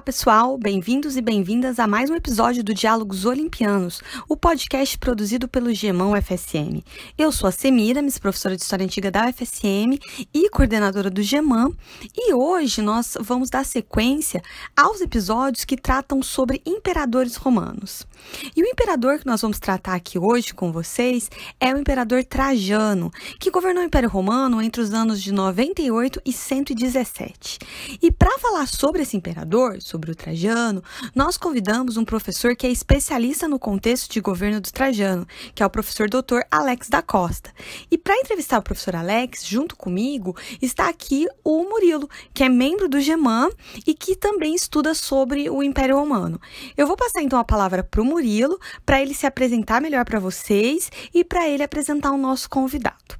Olá, pessoal! Bem-vindos e bem-vindas a mais um episódio do Diálogos Olimpianos, o podcast produzido pelo Gemão FSM. Eu sou a Semira, Semiramis, professora de História Antiga da UFSM e coordenadora do Gemão, e hoje nós vamos dar sequência aos episódios que tratam sobre imperadores romanos. E o imperador que nós vamos tratar aqui hoje com vocês é o imperador Trajano, que governou o Império Romano entre os anos de 98 e 117. E para falar sobre esse imperador, sobre o Trajano, nós convidamos um professor que é especialista no contexto de governo do Trajano, que é o professor doutor Alex da Costa. E para entrevistar o professor Alex, junto comigo, está aqui o Murilo, que é membro do GEMAN e que também estuda sobre o Império Romano. Eu vou passar então a palavra para o Murilo para ele se apresentar melhor para vocês e para ele apresentar o nosso convidado.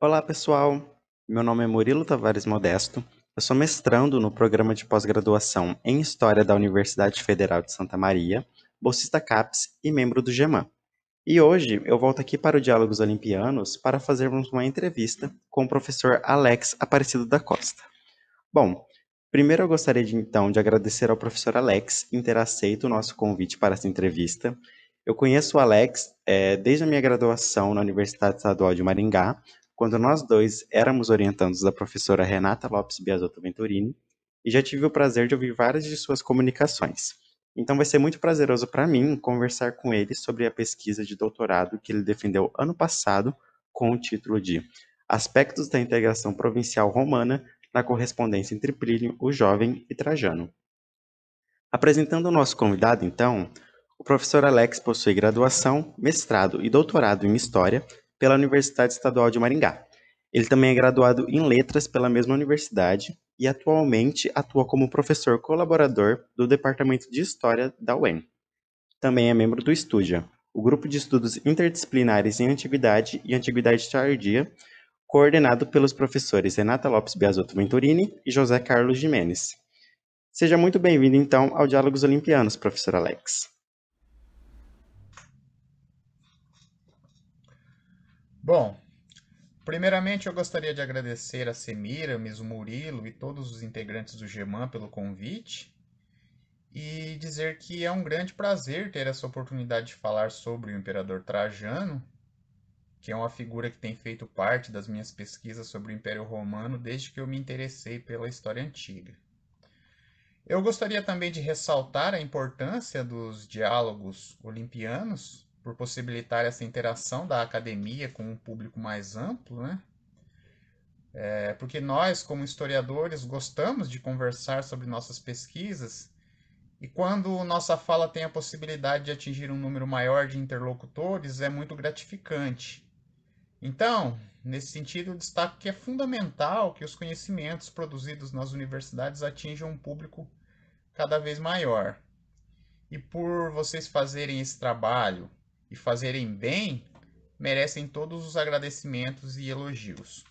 Olá, pessoal. Meu nome é Murilo Tavares Modesto. Eu sou mestrando no programa de pós-graduação em História da Universidade Federal de Santa Maria, bolsista CAPES e membro do GEMAN. E hoje eu volto aqui para o Diálogos Olimpianos para fazermos uma entrevista com o professor Alex Aparecido da Costa. Bom, Primeiro, eu gostaria de, então de agradecer ao professor Alex em ter aceito o nosso convite para essa entrevista. Eu conheço o Alex é, desde a minha graduação na Universidade Estadual de Maringá, quando nós dois éramos orientandos da professora Renata Lopes Biasotto Venturini, e já tive o prazer de ouvir várias de suas comunicações. Então vai ser muito prazeroso para mim conversar com ele sobre a pesquisa de doutorado que ele defendeu ano passado com o título de Aspectos da Integração Provincial Romana na correspondência entre Plínio o Jovem e Trajano. Apresentando o nosso convidado, então, o professor Alex possui graduação, mestrado e doutorado em História pela Universidade Estadual de Maringá. Ele também é graduado em Letras pela mesma universidade e atualmente atua como professor colaborador do Departamento de História da UEM. Também é membro do Estúdia, o grupo de estudos interdisciplinares em antiguidade e antiguidade tardia coordenado pelos professores Renata Lopes Biasotto Venturini e José Carlos Jimenez. Seja muito bem-vindo, então, ao Diálogos Olimpianos, professor Alex. Bom, primeiramente eu gostaria de agradecer a Semira, o Murilo e todos os integrantes do GEMAN pelo convite e dizer que é um grande prazer ter essa oportunidade de falar sobre o Imperador Trajano que é uma figura que tem feito parte das minhas pesquisas sobre o Império Romano desde que eu me interessei pela história antiga. Eu gostaria também de ressaltar a importância dos diálogos olimpianos por possibilitar essa interação da academia com um público mais amplo, né? É, porque nós, como historiadores, gostamos de conversar sobre nossas pesquisas e quando nossa fala tem a possibilidade de atingir um número maior de interlocutores, é muito gratificante. Então, nesse sentido, eu destaco que é fundamental que os conhecimentos produzidos nas universidades atinjam um público cada vez maior. E por vocês fazerem esse trabalho e fazerem bem, merecem todos os agradecimentos e elogios.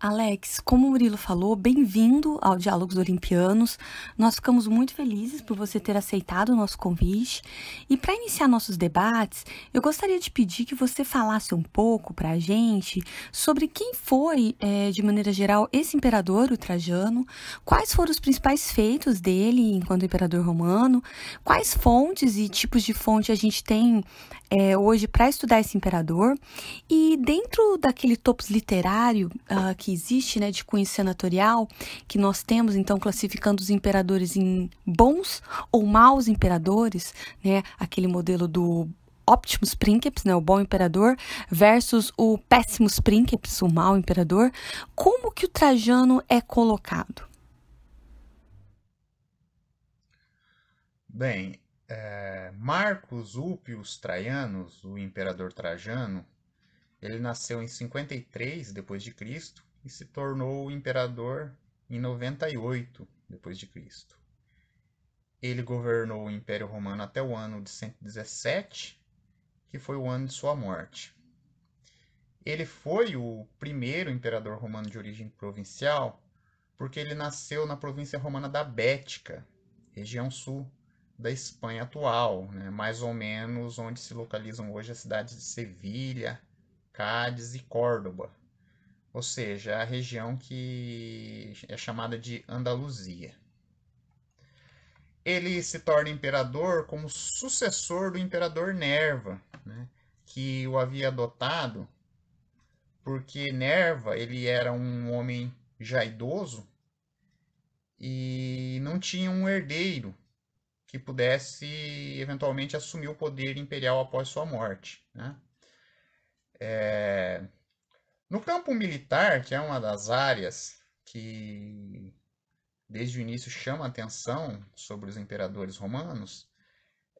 Alex, como o Murilo falou, bem-vindo ao Diálogos Olimpianos. Nós ficamos muito felizes por você ter aceitado o nosso convite. E para iniciar nossos debates, eu gostaria de pedir que você falasse um pouco para a gente sobre quem foi, é, de maneira geral, esse imperador, o Trajano, quais foram os principais feitos dele enquanto imperador romano, quais fontes e tipos de fonte a gente tem é, hoje para estudar esse imperador. E dentro daquele topos literário uh, que existe, né, de cunho senatorial, que nós temos, então, classificando os imperadores em bons ou maus imperadores, né, aquele modelo do Optimus Princeps, né, o bom imperador, versus o Pessimus Princeps, o mau imperador, como que o Trajano é colocado? Bem, é, Marcos Úpios Traianos, o imperador Trajano, ele nasceu em 53 depois de Cristo e se tornou imperador em 98 depois de Cristo. Ele governou o Império Romano até o ano de 117, que foi o ano de sua morte. Ele foi o primeiro imperador romano de origem provincial, porque ele nasceu na província romana da Bética, região sul da Espanha atual, né? mais ou menos onde se localizam hoje as cidades de Sevilha, Cádiz e Córdoba, ou seja, a região que é chamada de Andaluzia. Ele se torna imperador como sucessor do imperador Nerva, né? que o havia adotado porque Nerva ele era um homem já idoso e não tinha um herdeiro que pudesse eventualmente assumir o poder imperial após sua morte. Né? É... No campo militar, que é uma das áreas que desde o início chama a atenção sobre os imperadores romanos,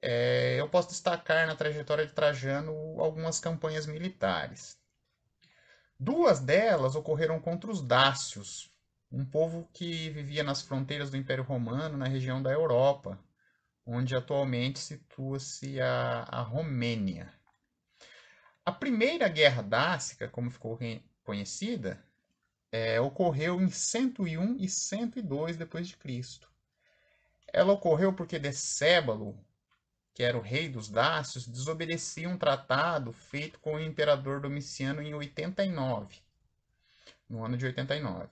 é... eu posso destacar na trajetória de Trajano algumas campanhas militares. Duas delas ocorreram contra os dácios, um povo que vivia nas fronteiras do Império Romano, na região da Europa, onde atualmente situa-se a, a Romênia. A Primeira Guerra Dássica, como ficou conhecida, é, ocorreu em 101 e 102 depois de Cristo. Ela ocorreu porque Decébalo, que era o rei dos Dácios, desobedecia um tratado feito com o imperador Domiciano em 89, no ano de 89.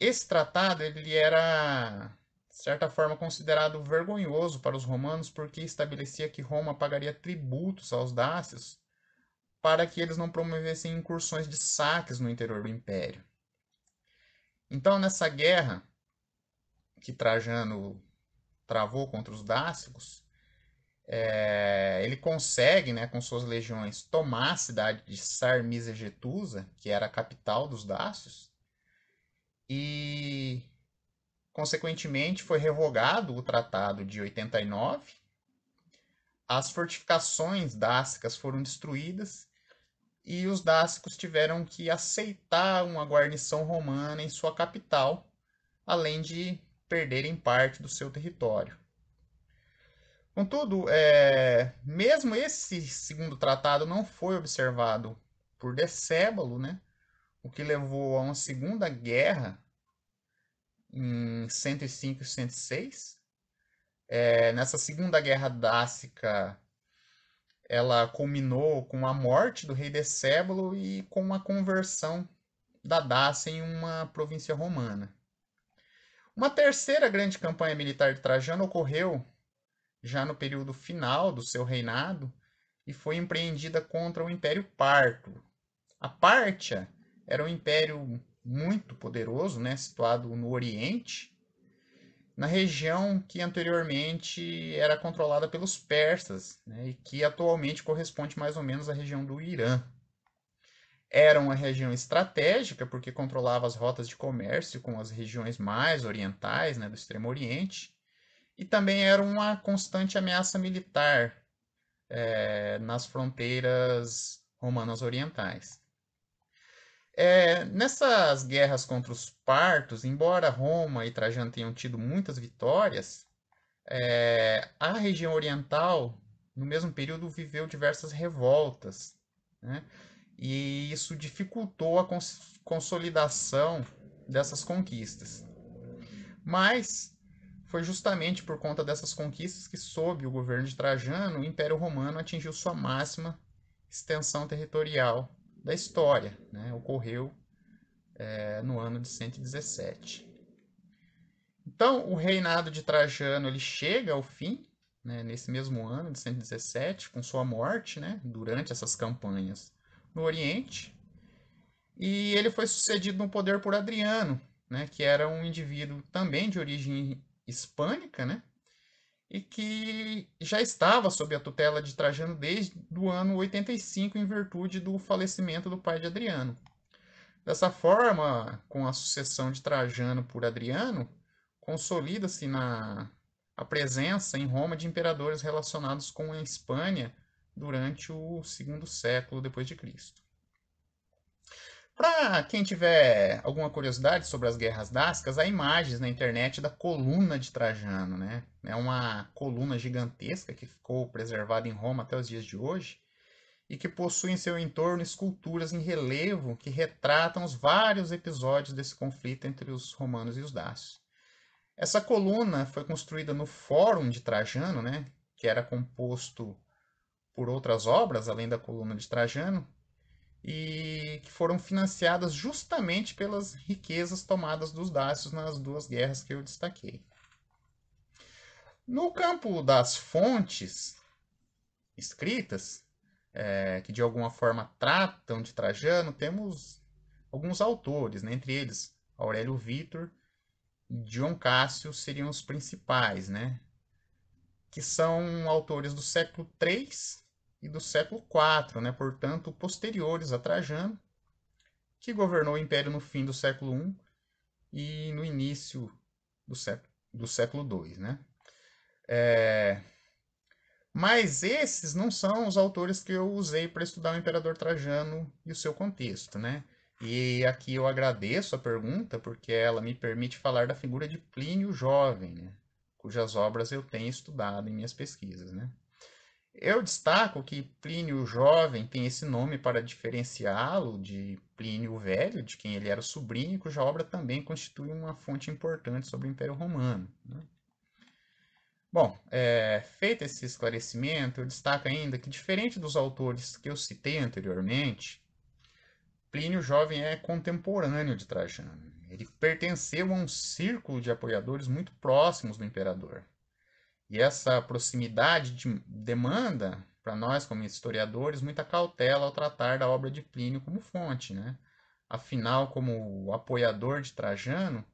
Esse tratado ele era de certa forma considerado vergonhoso para os romanos porque estabelecia que Roma pagaria tributos aos dácios para que eles não promovessem incursões de saques no interior do império. Então, nessa guerra que Trajano travou contra os dácicos, é, ele consegue, né, com suas legiões, tomar a cidade de Sarmizegetusa que era a capital dos dácios, e Consequentemente, foi revogado o Tratado de 89, as fortificações dácicas foram destruídas e os dácicos tiveram que aceitar uma guarnição romana em sua capital, além de perderem parte do seu território. Contudo, é, mesmo esse segundo tratado não foi observado por Decébalo, né, o que levou a uma segunda guerra em 105 e 106. É, nessa Segunda Guerra dássica, ela culminou com a morte do rei Decébulo e com a conversão da Dácia em uma província romana. Uma terceira grande campanha militar de Trajano ocorreu já no período final do seu reinado e foi empreendida contra o Império Parto. A Pártia era um império muito poderoso, né, situado no Oriente, na região que anteriormente era controlada pelos persas né, e que atualmente corresponde mais ou menos à região do Irã. Era uma região estratégica porque controlava as rotas de comércio com as regiões mais orientais né, do Extremo Oriente e também era uma constante ameaça militar é, nas fronteiras romanas orientais. É, nessas guerras contra os partos, embora Roma e Trajano tenham tido muitas vitórias, é, a região oriental, no mesmo período, viveu diversas revoltas. Né? E isso dificultou a cons consolidação dessas conquistas. Mas foi justamente por conta dessas conquistas que, sob o governo de Trajano, o Império Romano atingiu sua máxima extensão territorial da história, né? ocorreu é, no ano de 117. Então, o reinado de Trajano ele chega ao fim, né, nesse mesmo ano de 117, com sua morte, né, durante essas campanhas no Oriente. E ele foi sucedido no poder por Adriano, né, que era um indivíduo também de origem hispânica, né, e que já estava sob a tutela de Trajano desde o ano 85, em virtude do falecimento do pai de Adriano. Dessa forma, com a sucessão de Trajano por Adriano, consolida-se na a presença em Roma de imperadores relacionados com a Espanha durante o segundo século depois de Cristo. Para quem tiver alguma curiosidade sobre as guerras dascas, há imagens na internet da coluna de Trajano, né? É uma coluna gigantesca que ficou preservada em Roma até os dias de hoje e que possui em seu entorno esculturas em relevo que retratam os vários episódios desse conflito entre os romanos e os dácios. Essa coluna foi construída no Fórum de Trajano, né? Que era composto por outras obras além da coluna de Trajano, e que foram financiadas justamente pelas riquezas tomadas dos dácios nas duas guerras que eu destaquei. No campo das fontes escritas, é, que de alguma forma tratam de Trajano, temos alguns autores, né? entre eles Aurélio Vitor e Dion Cássio seriam os principais, né? que são autores do século III e do século IV, né, portanto posteriores a Trajano, que governou o império no fim do século I e no início do século, do século II. Né? É... Mas esses não são os autores que eu usei para estudar o imperador Trajano e o seu contexto. Né? E aqui eu agradeço a pergunta, porque ela me permite falar da figura de Plínio Jovem, né? cujas obras eu tenho estudado em minhas pesquisas. Né? Eu destaco que Plínio Jovem tem esse nome para diferenciá-lo de Plínio Velho, de quem ele era sobrinho, cuja obra também constitui uma fonte importante sobre o Império Romano. Né? Bom, é, feito esse esclarecimento, eu destaco ainda que, diferente dos autores que eu citei anteriormente, Plínio Jovem é contemporâneo de Trajano. Ele pertenceu a um círculo de apoiadores muito próximos do imperador. E essa proximidade de demanda, para nós como historiadores, muita cautela ao tratar da obra de Plínio como fonte. Né? Afinal, como apoiador de Trajano,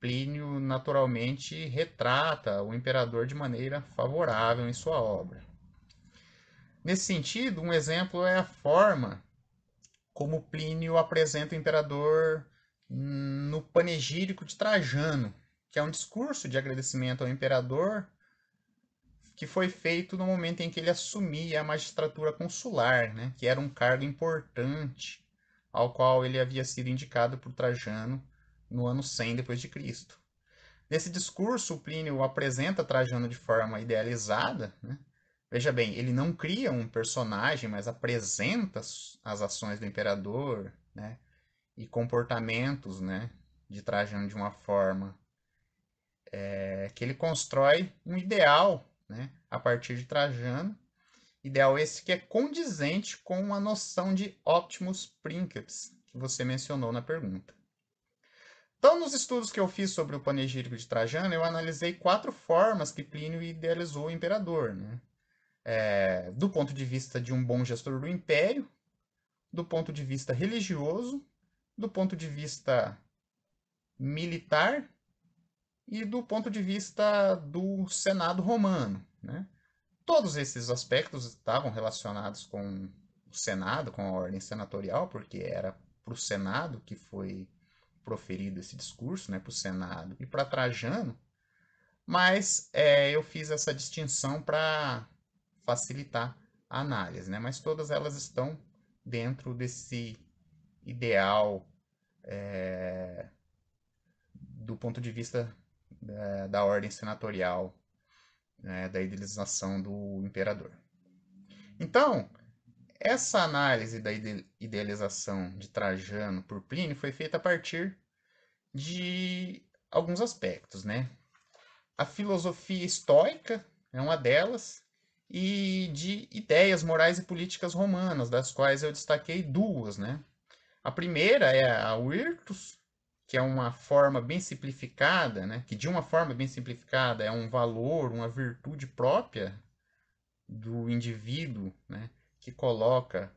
Plínio naturalmente retrata o imperador de maneira favorável em sua obra. Nesse sentido, um exemplo é a forma como Plínio apresenta o imperador no panegírico de Trajano, que é um discurso de agradecimento ao imperador que foi feito no momento em que ele assumia a magistratura consular, né, que era um cargo importante ao qual ele havia sido indicado por Trajano no ano 100 depois de Cristo. Nesse discurso, Plínio apresenta Trajano de forma idealizada. Né? Veja bem, ele não cria um personagem, mas apresenta as ações do imperador né? e comportamentos né? de Trajano de uma forma é, que ele constrói um ideal né, a partir de Trajano. Ideal esse que é condizente com a noção de Optimus Princeps, que você mencionou na pergunta. Então, nos estudos que eu fiz sobre o panegírico de Trajano, eu analisei quatro formas que Plínio idealizou o imperador. Né? É, do ponto de vista de um bom gestor do império, do ponto de vista religioso, do ponto de vista militar e do ponto de vista do Senado romano. Né? Todos esses aspectos estavam relacionados com o Senado, com a ordem senatorial, porque era para o Senado que foi proferido esse discurso, né, para o Senado e para Trajano, mas é, eu fiz essa distinção para facilitar a análise, né? mas todas elas estão dentro desse ideal é, do ponto de vista da, é, da ordem senatorial, né, da idealização do imperador. Então, essa análise da idealização de Trajano por Plínio foi feita a partir de alguns aspectos, né? A filosofia estoica é uma delas e de ideias morais e políticas romanas, das quais eu destaquei duas, né? A primeira é a Virtus, que é uma forma bem simplificada, né? que de uma forma bem simplificada é um valor, uma virtude própria do indivíduo, né? que coloca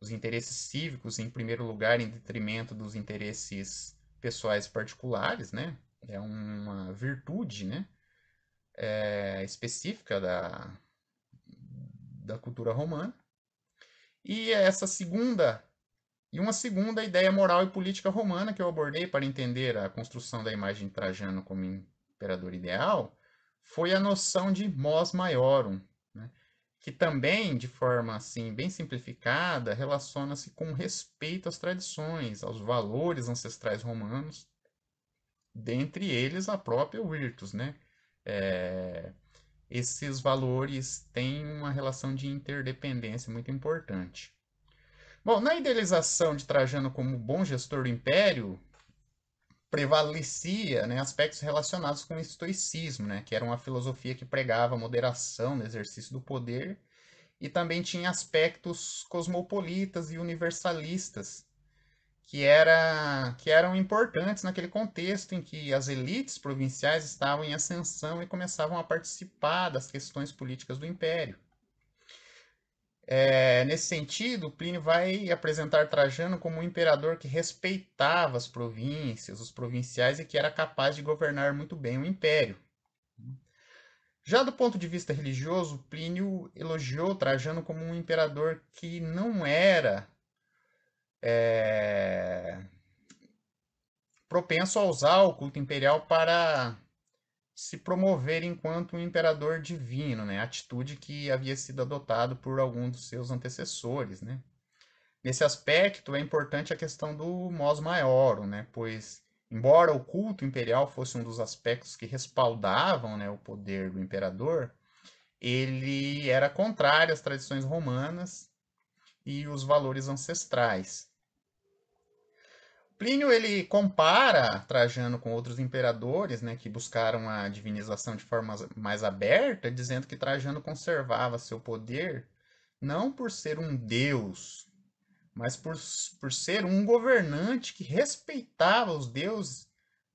os interesses cívicos em primeiro lugar em detrimento dos interesses pessoais particulares, né? é uma virtude né? É, específica da, da cultura romana. E essa segunda e uma segunda ideia moral e política romana que eu abordei para entender a construção da imagem de Trajano como imperador ideal foi a noção de mos maiorum, né? que também, de forma assim bem simplificada, relaciona-se com respeito às tradições, aos valores ancestrais romanos, dentre eles a própria virtus, né? É, esses valores têm uma relação de interdependência muito importante. Bom, na idealização de Trajano como bom gestor do império, prevalecia né, aspectos relacionados com o estoicismo, né, que era uma filosofia que pregava moderação no exercício do poder e também tinha aspectos cosmopolitas e universalistas que, era, que eram importantes naquele contexto em que as elites provinciais estavam em ascensão e começavam a participar das questões políticas do império. É, nesse sentido, Plínio vai apresentar Trajano como um imperador que respeitava as províncias, os provinciais e que era capaz de governar muito bem o império. Já do ponto de vista religioso, Plínio elogiou Trajano como um imperador que não era é, propenso a usar o culto imperial para se promover enquanto um imperador divino, né? atitude que havia sido adotado por algum dos seus antecessores. Né? Nesse aspecto, é importante a questão do mos maiorum, né? pois, embora o culto imperial fosse um dos aspectos que respaldavam né, o poder do imperador, ele era contrário às tradições romanas e os valores ancestrais. Plínio ele compara Trajano com outros imperadores, né, que buscaram a divinização de forma mais aberta, dizendo que Trajano conservava seu poder não por ser um deus, mas por, por ser um governante que respeitava os deuses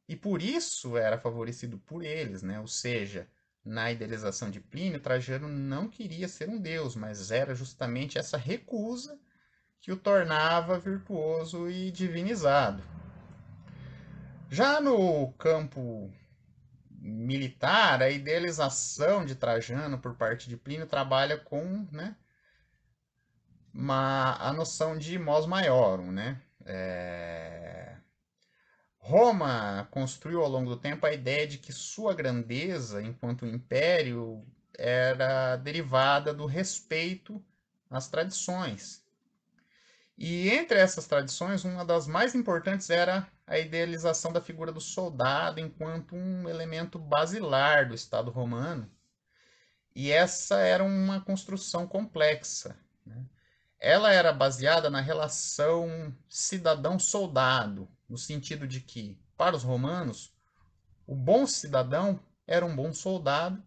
e por isso era favorecido por eles, né? Ou seja, na idealização de Plínio, Trajano não queria ser um deus, mas era justamente essa recusa que o tornava virtuoso e divinizado. Já no campo militar, a idealização de Trajano por parte de Plínio trabalha com né, uma, a noção de mos maiorum. Né? É... Roma construiu ao longo do tempo a ideia de que sua grandeza enquanto império era derivada do respeito às tradições e entre essas tradições, uma das mais importantes era a idealização da figura do soldado enquanto um elemento basilar do Estado romano. E essa era uma construção complexa. Né? Ela era baseada na relação cidadão-soldado, no sentido de que, para os romanos, o bom cidadão era um bom soldado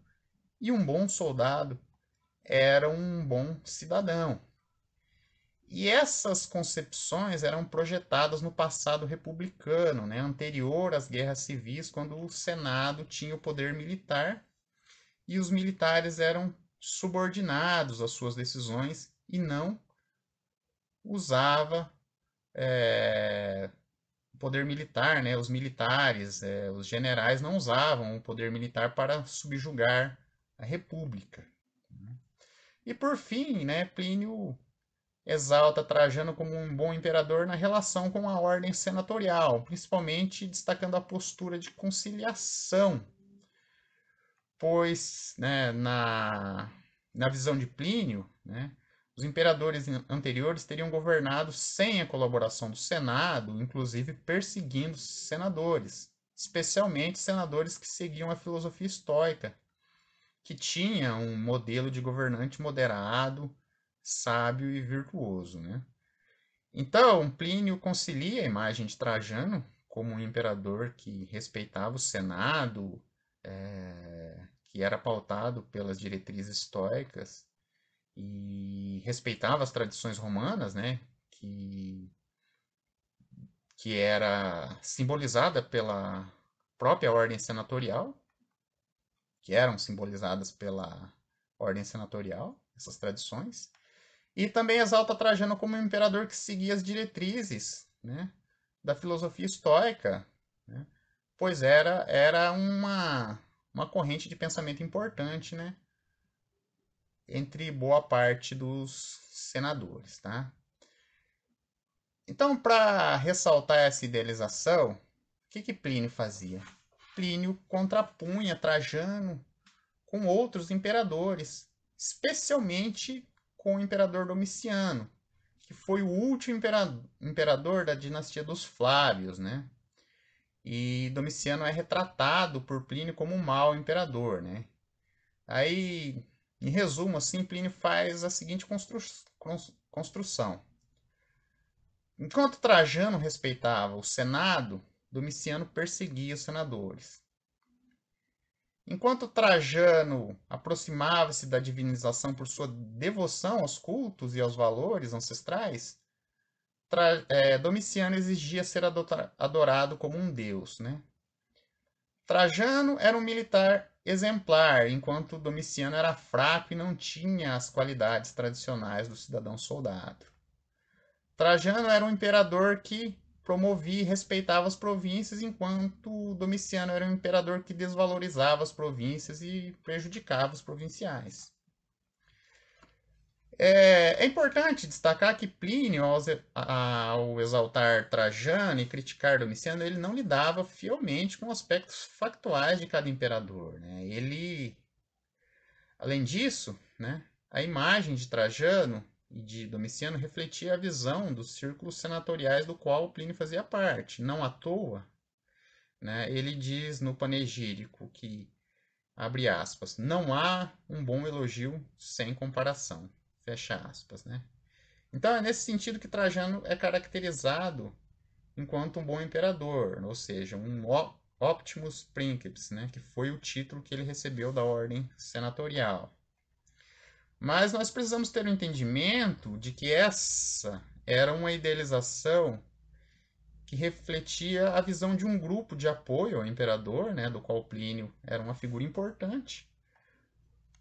e um bom soldado era um bom cidadão. E essas concepções eram projetadas no passado republicano, né, anterior às guerras civis, quando o Senado tinha o poder militar e os militares eram subordinados às suas decisões e não usava é, poder militar, né? Os militares, é, os generais não usavam o poder militar para subjugar a república. Né. E por fim, né, Plínio exalta Trajano como um bom imperador na relação com a ordem senatorial, principalmente destacando a postura de conciliação, pois né, na, na visão de Plínio, né, os imperadores anteriores teriam governado sem a colaboração do Senado, inclusive perseguindo senadores, especialmente senadores que seguiam a filosofia estoica, que tinha um modelo de governante moderado, sábio e virtuoso. Né? Então, Plínio concilia a imagem de Trajano como um imperador que respeitava o Senado, é, que era pautado pelas diretrizes estoicas e respeitava as tradições romanas, né? que, que era simbolizada pela própria ordem senatorial, que eram simbolizadas pela ordem senatorial, essas tradições. E também exalta Trajano como um imperador que seguia as diretrizes né, da filosofia estoica, né, pois era, era uma, uma corrente de pensamento importante né, entre boa parte dos senadores. Tá? Então, para ressaltar essa idealização, o que, que Plínio fazia? Plínio contrapunha Trajano com outros imperadores, especialmente com o imperador Domiciano, que foi o último imperador da dinastia dos Flávios, né? E Domiciano é retratado por Plínio como um mau imperador, né? Aí, em resumo, assim, Plínio faz a seguinte constru construção. Enquanto Trajano respeitava o Senado, Domiciano perseguia os senadores. Enquanto Trajano aproximava-se da divinização por sua devoção aos cultos e aos valores ancestrais, Tra é, Domiciano exigia ser adorado como um deus. Né? Trajano era um militar exemplar, enquanto Domiciano era fraco e não tinha as qualidades tradicionais do cidadão soldado. Trajano era um imperador que promovia e respeitava as províncias, enquanto Domiciano era um imperador que desvalorizava as províncias e prejudicava os provinciais. É, é importante destacar que Plínio, ao, ao, exaltar Trajano e criticar Domiciano, ele não lidava fielmente com aspectos factuais de cada imperador. Né? Ele, além disso, né, a imagem de Trajano e de Domiciano refletia a visão dos círculos senatoriais do qual Plínio fazia parte. Não à toa, né, ele diz no panegírico que, abre aspas, não há um bom elogio sem comparação, fecha aspas. Né? Então é nesse sentido que Trajano é caracterizado enquanto um bom imperador, ou seja, um Optimus Princeps, né, que foi o título que ele recebeu da ordem senatorial. Mas nós precisamos ter o um entendimento de que essa era uma idealização que refletia a visão de um grupo de apoio ao imperador, né, do qual Plínio era uma figura importante.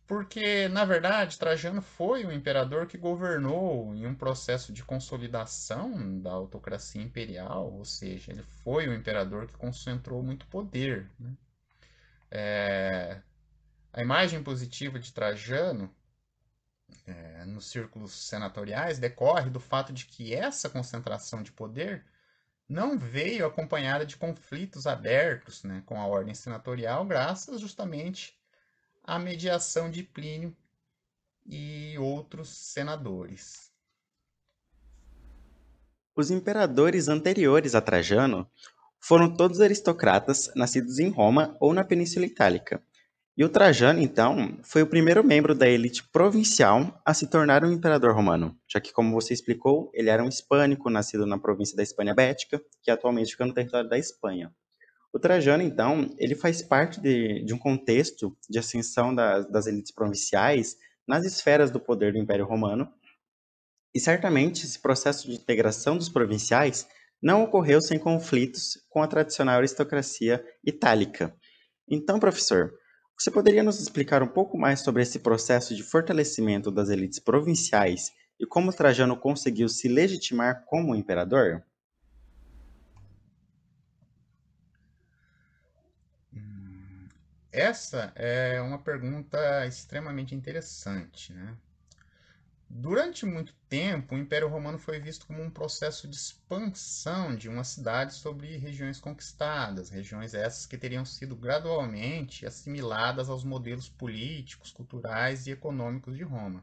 Porque, na verdade, Trajano foi o imperador que governou em um processo de consolidação da autocracia imperial, ou seja, ele foi o imperador que concentrou muito poder. Né? É... A imagem positiva de Trajano é, nos círculos senatoriais decorre do fato de que essa concentração de poder não veio acompanhada de conflitos abertos né, com a ordem senatorial, graças justamente à mediação de Plínio e outros senadores. Os imperadores anteriores a Trajano foram todos aristocratas nascidos em Roma ou na Península Itálica, e o Trajano, então, foi o primeiro membro da elite provincial a se tornar um imperador romano, já que, como você explicou, ele era um hispânico nascido na província da Espanha Bética, que é atualmente fica no território da Espanha. O Trajano, então, ele faz parte de, de um contexto de ascensão da, das elites provinciais nas esferas do poder do Império Romano, e certamente esse processo de integração dos provinciais não ocorreu sem conflitos com a tradicional aristocracia itálica. Então, professor, você poderia nos explicar um pouco mais sobre esse processo de fortalecimento das elites provinciais e como Trajano conseguiu se legitimar como imperador? Hum, essa é uma pergunta extremamente interessante, né? Durante muito tempo, o Império Romano foi visto como um processo de expansão de uma cidade sobre regiões conquistadas, regiões essas que teriam sido gradualmente assimiladas aos modelos políticos, culturais e econômicos de Roma.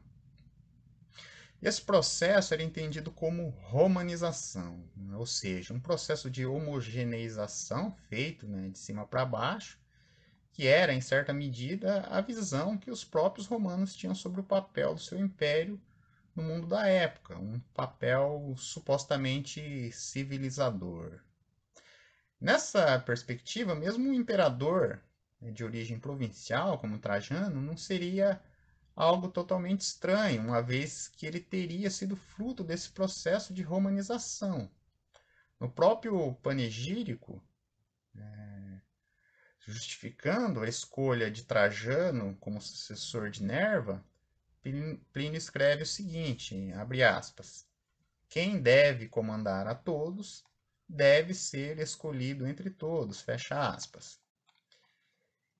Esse processo era entendido como romanização, né? ou seja, um processo de homogeneização feito né, de cima para baixo, que era, em certa medida, a visão que os próprios romanos tinham sobre o papel do seu império no mundo da época, um papel supostamente civilizador. Nessa perspectiva, mesmo um imperador de origem provincial, como Trajano, não seria algo totalmente estranho, uma vez que ele teria sido fruto desse processo de romanização. No próprio panegírico, é, justificando a escolha de Trajano como sucessor de Nerva, Plínio escreve o seguinte, abre aspas, quem deve comandar a todos deve ser escolhido entre todos, fecha aspas.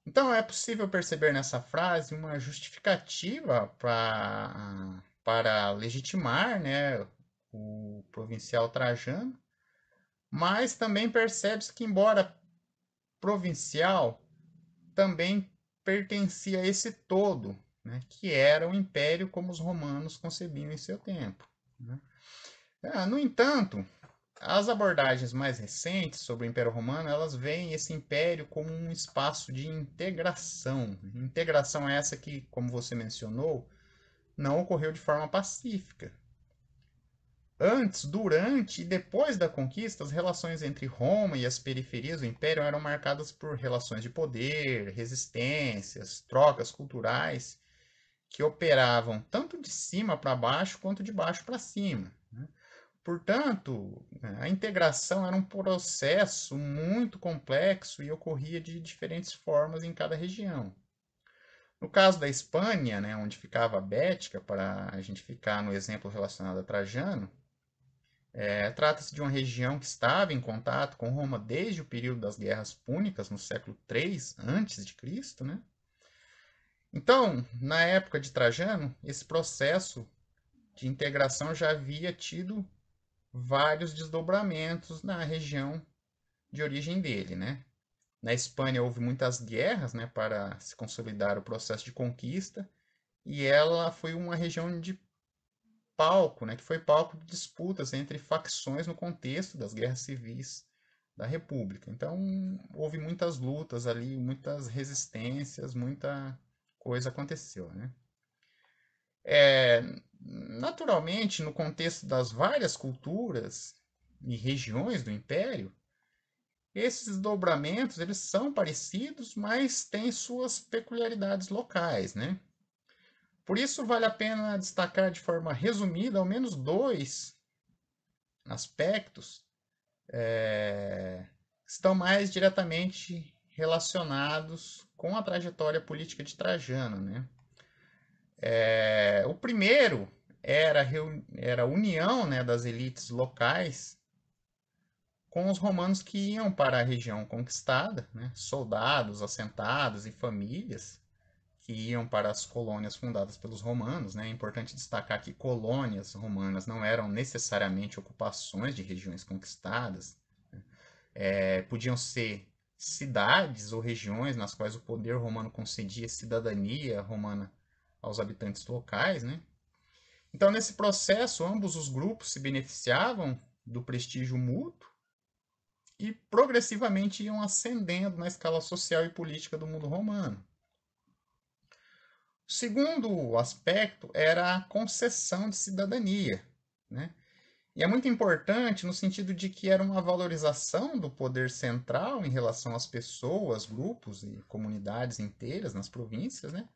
Então, é possível perceber nessa frase uma justificativa pra, para legitimar né, o provincial Trajano, mas também percebe-se que, embora provincial, também pertencia a esse todo, né, que era o império como os romanos concebiam em seu tempo. Né? Ah, no entanto, as abordagens mais recentes sobre o Império Romano, elas veem esse império como um espaço de integração. Integração é essa que, como você mencionou, não ocorreu de forma pacífica. Antes, durante e depois da conquista, as relações entre Roma e as periferias do império eram marcadas por relações de poder, resistências, trocas culturais que operavam tanto de cima para baixo quanto de baixo para cima. Né? Portanto, a integração era um processo muito complexo e ocorria de diferentes formas em cada região. No caso da Espanha, né, onde ficava a Bética, para a gente ficar no exemplo relacionado a Trajano, é, trata-se de uma região que estava em contato com Roma desde o período das Guerras Púnicas, no século III a.C., né? Então, na época de Trajano, esse processo de integração já havia tido vários desdobramentos na região de origem dele, né? Na Espanha houve muitas guerras, né, para se consolidar o processo de conquista, e ela foi uma região de palco, né, que foi palco de disputas entre facções no contexto das guerras civis da República. Então houve muitas lutas ali, muitas resistências, muita coisa aconteceu, né? É, naturalmente, no contexto das várias culturas e regiões do Império, esses dobramentos eles são parecidos, mas têm suas peculiaridades locais, né? Por isso vale a pena destacar de forma resumida ao menos dois aspectos é, que estão mais diretamente relacionados com a trajetória política de Trajano. Né? É, o primeiro era, era a união né, das elites locais com os romanos que iam para a região conquistada, né? soldados, assentados e famílias que iam para as colônias fundadas pelos romanos. Né? É importante destacar que colônias romanas não eram necessariamente ocupações de regiões conquistadas, né? é, podiam ser cidades ou regiões nas quais o poder romano concedia cidadania romana aos habitantes locais, né? Então, nesse processo, ambos os grupos se beneficiavam do prestígio mútuo e progressivamente iam ascendendo na escala social e política do mundo romano. O segundo aspecto era a concessão de cidadania. Né? E é muito importante no sentido de que era uma valorização do poder central em relação às pessoas, grupos e comunidades inteiras nas províncias, né?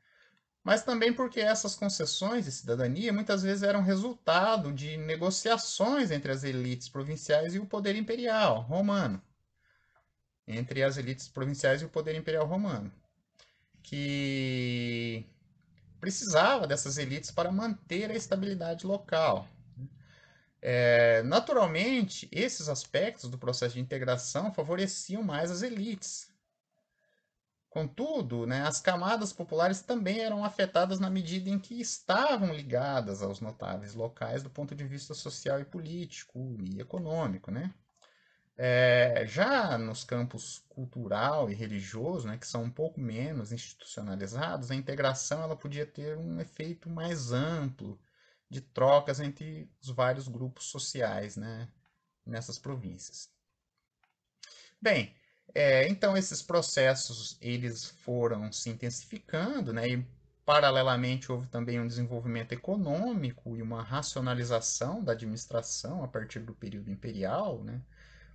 mas também porque essas concessões de cidadania muitas vezes eram resultado de negociações entre as elites provinciais e o poder imperial romano. Entre as elites provinciais e o poder imperial romano, que precisava dessas elites para manter a estabilidade local. É, naturalmente, esses aspectos do processo de integração favoreciam mais as elites. Contudo, né, as camadas populares também eram afetadas na medida em que estavam ligadas aos notáveis locais do ponto de vista social e político e econômico. Né? É, já nos campos cultural e religioso, né, que são um pouco menos institucionalizados, a integração ela podia ter um efeito mais amplo, de trocas entre os vários grupos sociais né, nessas províncias. Bem, é, então esses processos eles foram se intensificando, né, e paralelamente houve também um desenvolvimento econômico e uma racionalização da administração a partir do período imperial, né,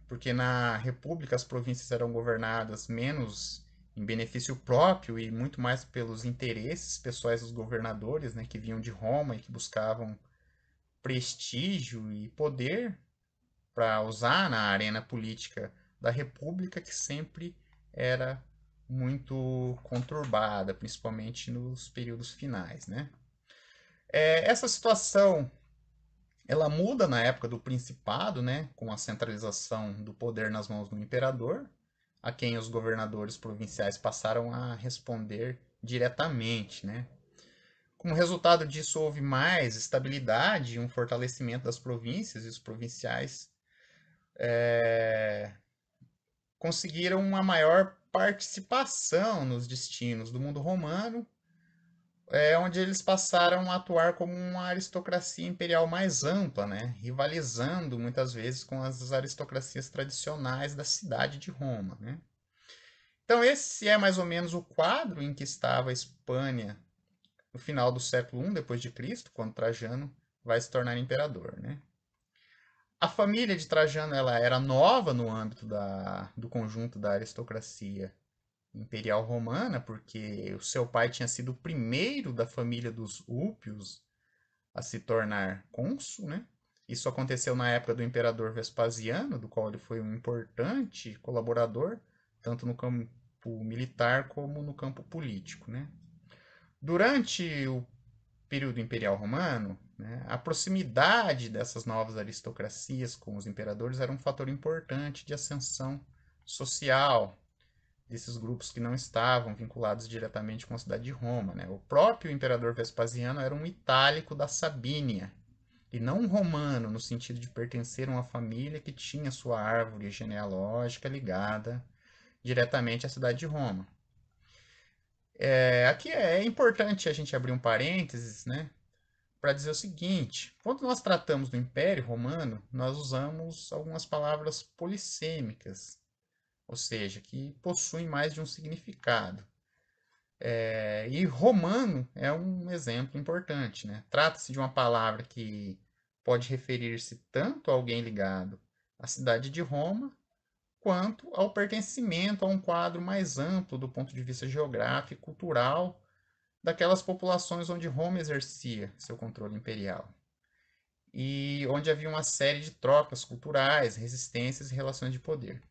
porque na República as províncias eram governadas menos em benefício próprio e muito mais pelos interesses pessoais dos governadores, né, que vinham de Roma e que buscavam prestígio e poder para usar na arena política da República, que sempre era muito conturbada, principalmente nos períodos finais, né? É, essa situação ela muda na época do Principado, né, com a centralização do poder nas mãos do imperador, a quem os governadores provinciais passaram a responder diretamente, né? Como resultado disso, houve mais estabilidade e um fortalecimento das províncias, e os provinciais é, conseguiram uma maior participação nos destinos do mundo romano é, onde eles passaram a atuar como uma aristocracia imperial mais ampla, né? rivalizando muitas vezes com as aristocracias tradicionais da cidade de Roma. Né? Então, esse é mais ou menos o quadro em que estava a Espanha no final do século I depois de Cristo, quando Trajano vai se tornar imperador. Né? A família de Trajano ela era nova no âmbito da, do conjunto da aristocracia imperial romana, porque o seu pai tinha sido o primeiro da família dos Úpios a se tornar cônsul, né? Isso aconteceu na época do imperador Vespasiano, do qual ele foi um importante colaborador, tanto no campo militar como no campo político, né? Durante o período imperial romano, né, a proximidade dessas novas aristocracias com os imperadores era um fator importante de ascensão social desses grupos que não estavam vinculados diretamente com a cidade de Roma. Né? O próprio imperador Vespasiano era um itálico da Sabínia, e não um romano no sentido de pertencer a uma família que tinha sua árvore genealógica ligada diretamente à cidade de Roma. É, aqui é importante a gente abrir um parênteses, né, para dizer o seguinte: quando nós tratamos do Império Romano, nós usamos algumas palavras polissêmicas ou seja, que possuem mais de um significado. É, e romano é um exemplo importante. Né? Trata-se de uma palavra que pode referir-se tanto a alguém ligado à cidade de Roma, quanto ao pertencimento a um quadro mais amplo do ponto de vista geográfico e cultural daquelas populações onde Roma exercia seu controle imperial e onde havia uma série de trocas culturais, resistências e relações de poder.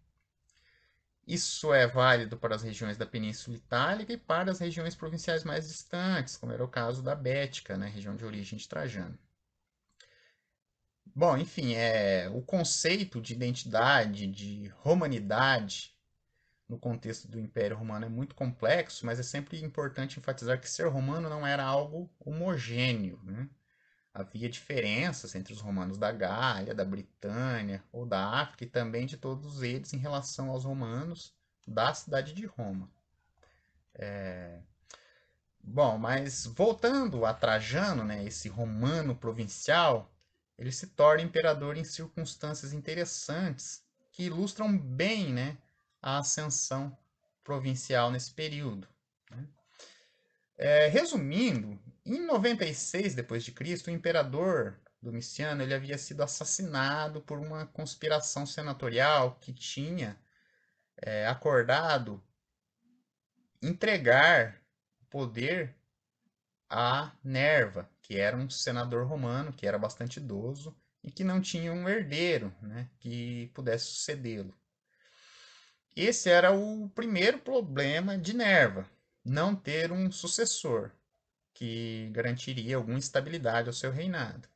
Isso é válido para as regiões da Península Itálica e para as regiões provinciais mais distantes, como era o caso da Bética, né, região de origem de Trajano. Bom, enfim, é, o conceito de identidade, de romanidade, no contexto do Império Romano é muito complexo, mas é sempre importante enfatizar que ser romano não era algo homogêneo. Né? Havia diferenças entre os romanos da Gália, da Britânia ou da África e também de todos eles em relação aos romanos da cidade de Roma. É... Bom, mas voltando a Trajano, né, esse romano provincial, ele se torna imperador em circunstâncias interessantes que ilustram bem né, a ascensão provincial nesse período. Né. É, resumindo, em 96 depois de Cristo, o imperador Domiciano ele havia sido assassinado por uma conspiração senatorial que tinha é, acordado entregar o poder a Nerva, que era um senador romano, que era bastante idoso e que não tinha um herdeiro né, que pudesse sucedê-lo. Esse era o primeiro problema de Nerva, não ter um sucessor que garantiria alguma estabilidade ao seu reinado.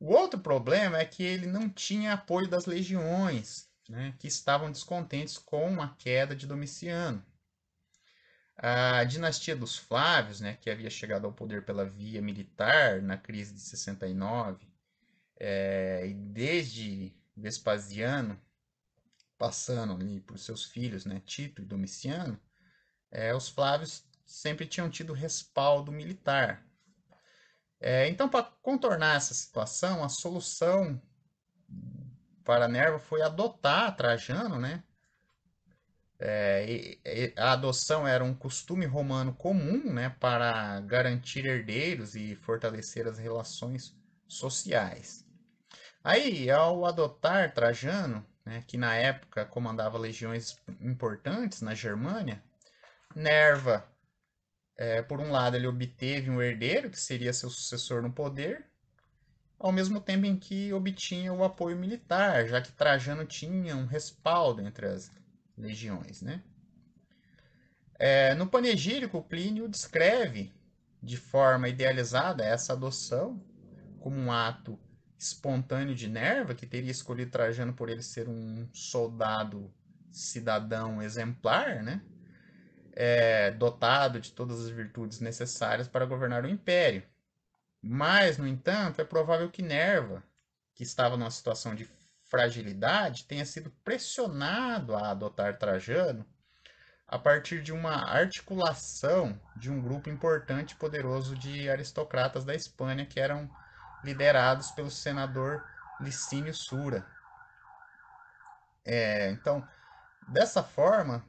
O outro problema é que ele não tinha apoio das legiões, né, que estavam descontentes com a queda de Domiciano. A dinastia dos Flávios, né, que havia chegado ao poder pela via militar na crise de 69, é, e desde Vespasiano, passando ali por seus filhos, né, Tito e Domiciano, é, os Flávios sempre tinham tido respaldo militar. É, então, para contornar essa situação, a solução para Nerva foi adotar Trajano, né? É, e, e a adoção era um costume romano comum, né, para garantir herdeiros e fortalecer as relações sociais. Aí, ao adotar Trajano, né, que na época comandava legiões importantes na Germânia, Nerva é, por um lado, ele obteve um herdeiro, que seria seu sucessor no poder, ao mesmo tempo em que obtinha o apoio militar, já que Trajano tinha um respaldo entre as legiões. Né? É, no panegírico, Plínio descreve de forma idealizada essa adoção como um ato espontâneo de Nerva, que teria escolhido Trajano por ele ser um soldado cidadão exemplar, né? é, dotado de todas as virtudes necessárias para governar o império. Mas, no entanto, é provável que Nerva, que estava numa situação de fragilidade, tenha sido pressionado a adotar Trajano a partir de uma articulação de um grupo importante e poderoso de aristocratas da Espanha que eram liderados pelo senador Licínio Sura. É, então, dessa forma,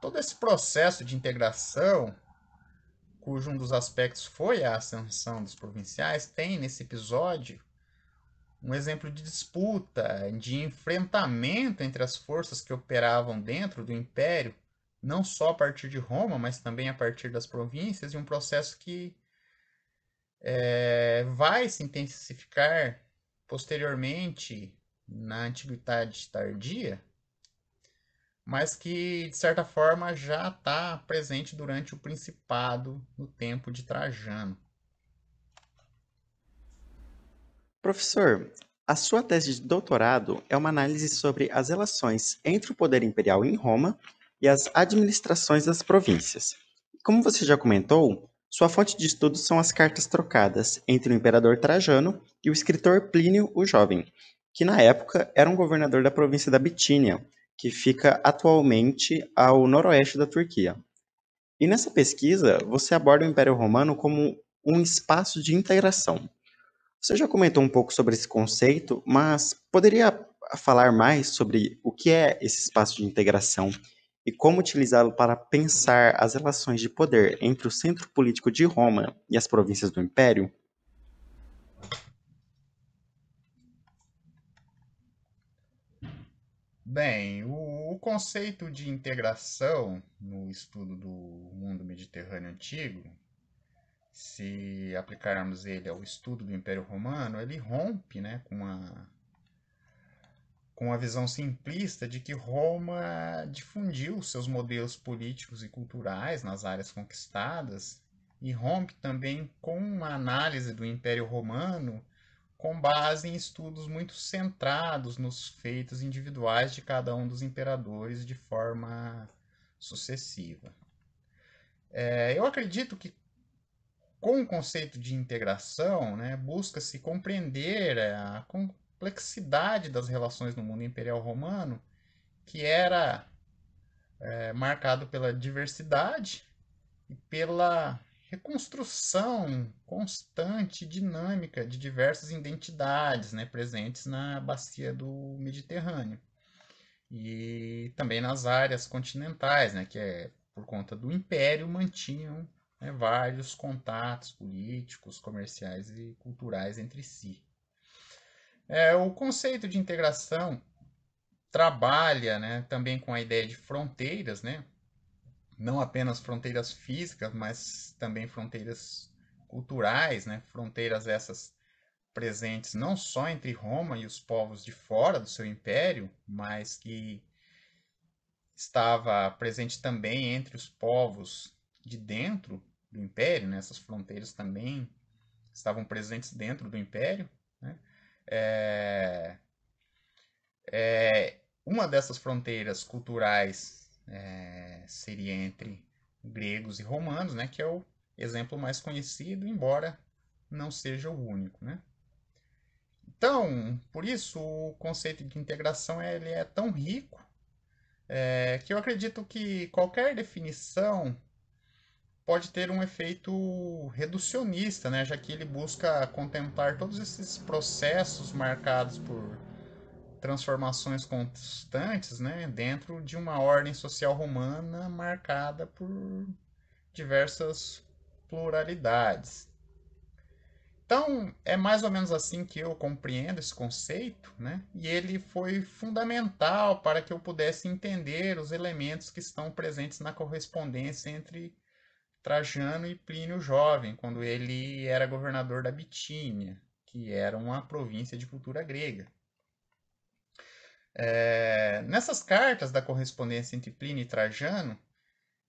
todo esse processo de integração, cujo um dos aspectos foi a ascensão dos provinciais, tem nesse episódio um exemplo de disputa, de enfrentamento entre as forças que operavam dentro do império, não só a partir de Roma, mas também a partir das províncias, e um processo que é, vai se intensificar posteriormente na Antiguidade Tardia, mas que, de certa forma, já está presente durante o Principado, no tempo de Trajano. Professor, a sua tese de doutorado é uma análise sobre as relações entre o poder imperial em Roma e as administrações das províncias. Como você já comentou, sua fonte de estudo são as cartas trocadas entre o imperador Trajano e o escritor Plínio o Jovem, que na época era um governador da província da Bitínia, que fica atualmente ao noroeste da Turquia. E nessa pesquisa, você aborda o Império Romano como um espaço de integração. Você já comentou um pouco sobre esse conceito, mas poderia falar mais sobre o que é esse espaço de integração e como utilizá-lo para pensar as relações de poder entre o centro político de Roma e as províncias do Império? Bem, o, o, conceito de integração no estudo do mundo mediterrâneo antigo, se aplicarmos ele ao estudo do Império Romano, ele rompe né, com, uma, com a visão simplista de que Roma difundiu seus modelos políticos e culturais nas áreas conquistadas e rompe também com uma análise do Império Romano com base em estudos muito centrados nos feitos individuais de cada um dos imperadores de forma sucessiva. É, eu acredito que com o conceito de integração, né, busca-se compreender a complexidade das relações no mundo imperial romano, que era é, marcado pela diversidade e pela reconstrução constante, dinâmica de diversas identidades né, presentes na bacia do Mediterrâneo e também nas áreas continentais, né, que é por conta do Império mantinham né, vários contatos políticos, comerciais e culturais entre si. É, o conceito de integração trabalha né, também com a ideia de fronteiras, né, não apenas fronteiras físicas, mas também fronteiras culturais, né? fronteiras essas presentes não só entre Roma e os povos de fora do seu império, mas que estava presente também entre os povos de dentro do império, né? essas fronteiras também estavam presentes dentro do império. Né? É... É... Uma dessas fronteiras culturais é, seria entre gregos e romanos, né, que é o exemplo mais conhecido, embora não seja o único. Né? Então, por isso, o conceito de integração ele é tão rico é, que eu acredito que qualquer definição pode ter um efeito reducionista, né, já que ele busca contemplar todos esses processos marcados por transformações constantes né, dentro de uma ordem social romana marcada por diversas pluralidades. Então, é mais ou menos assim que eu compreendo esse conceito, né? e ele foi fundamental para que eu pudesse entender os elementos que estão presentes na correspondência entre Trajano e Plínio Jovem, quando ele era governador da Bitínia, que era uma província de cultura grega. É, nessas cartas da correspondência entre Plínio e Trajano,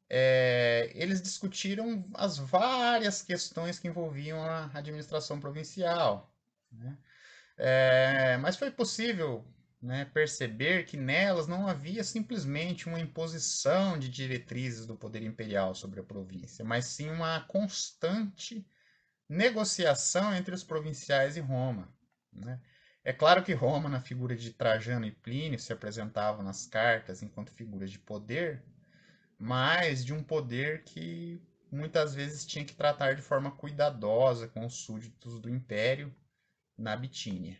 é, eles discutiram as várias questões que envolviam a administração provincial. Né? É, mas foi possível né, perceber que nelas não havia simplesmente uma imposição de diretrizes do poder imperial sobre a província, mas sim uma constante negociação entre os provinciais e Roma. Né? É claro que Roma, na figura de Trajano e Plínio, se apresentavam nas cartas enquanto figuras de poder, mas de um poder que muitas vezes tinha que tratar de forma cuidadosa com os súditos do império na Bitínia.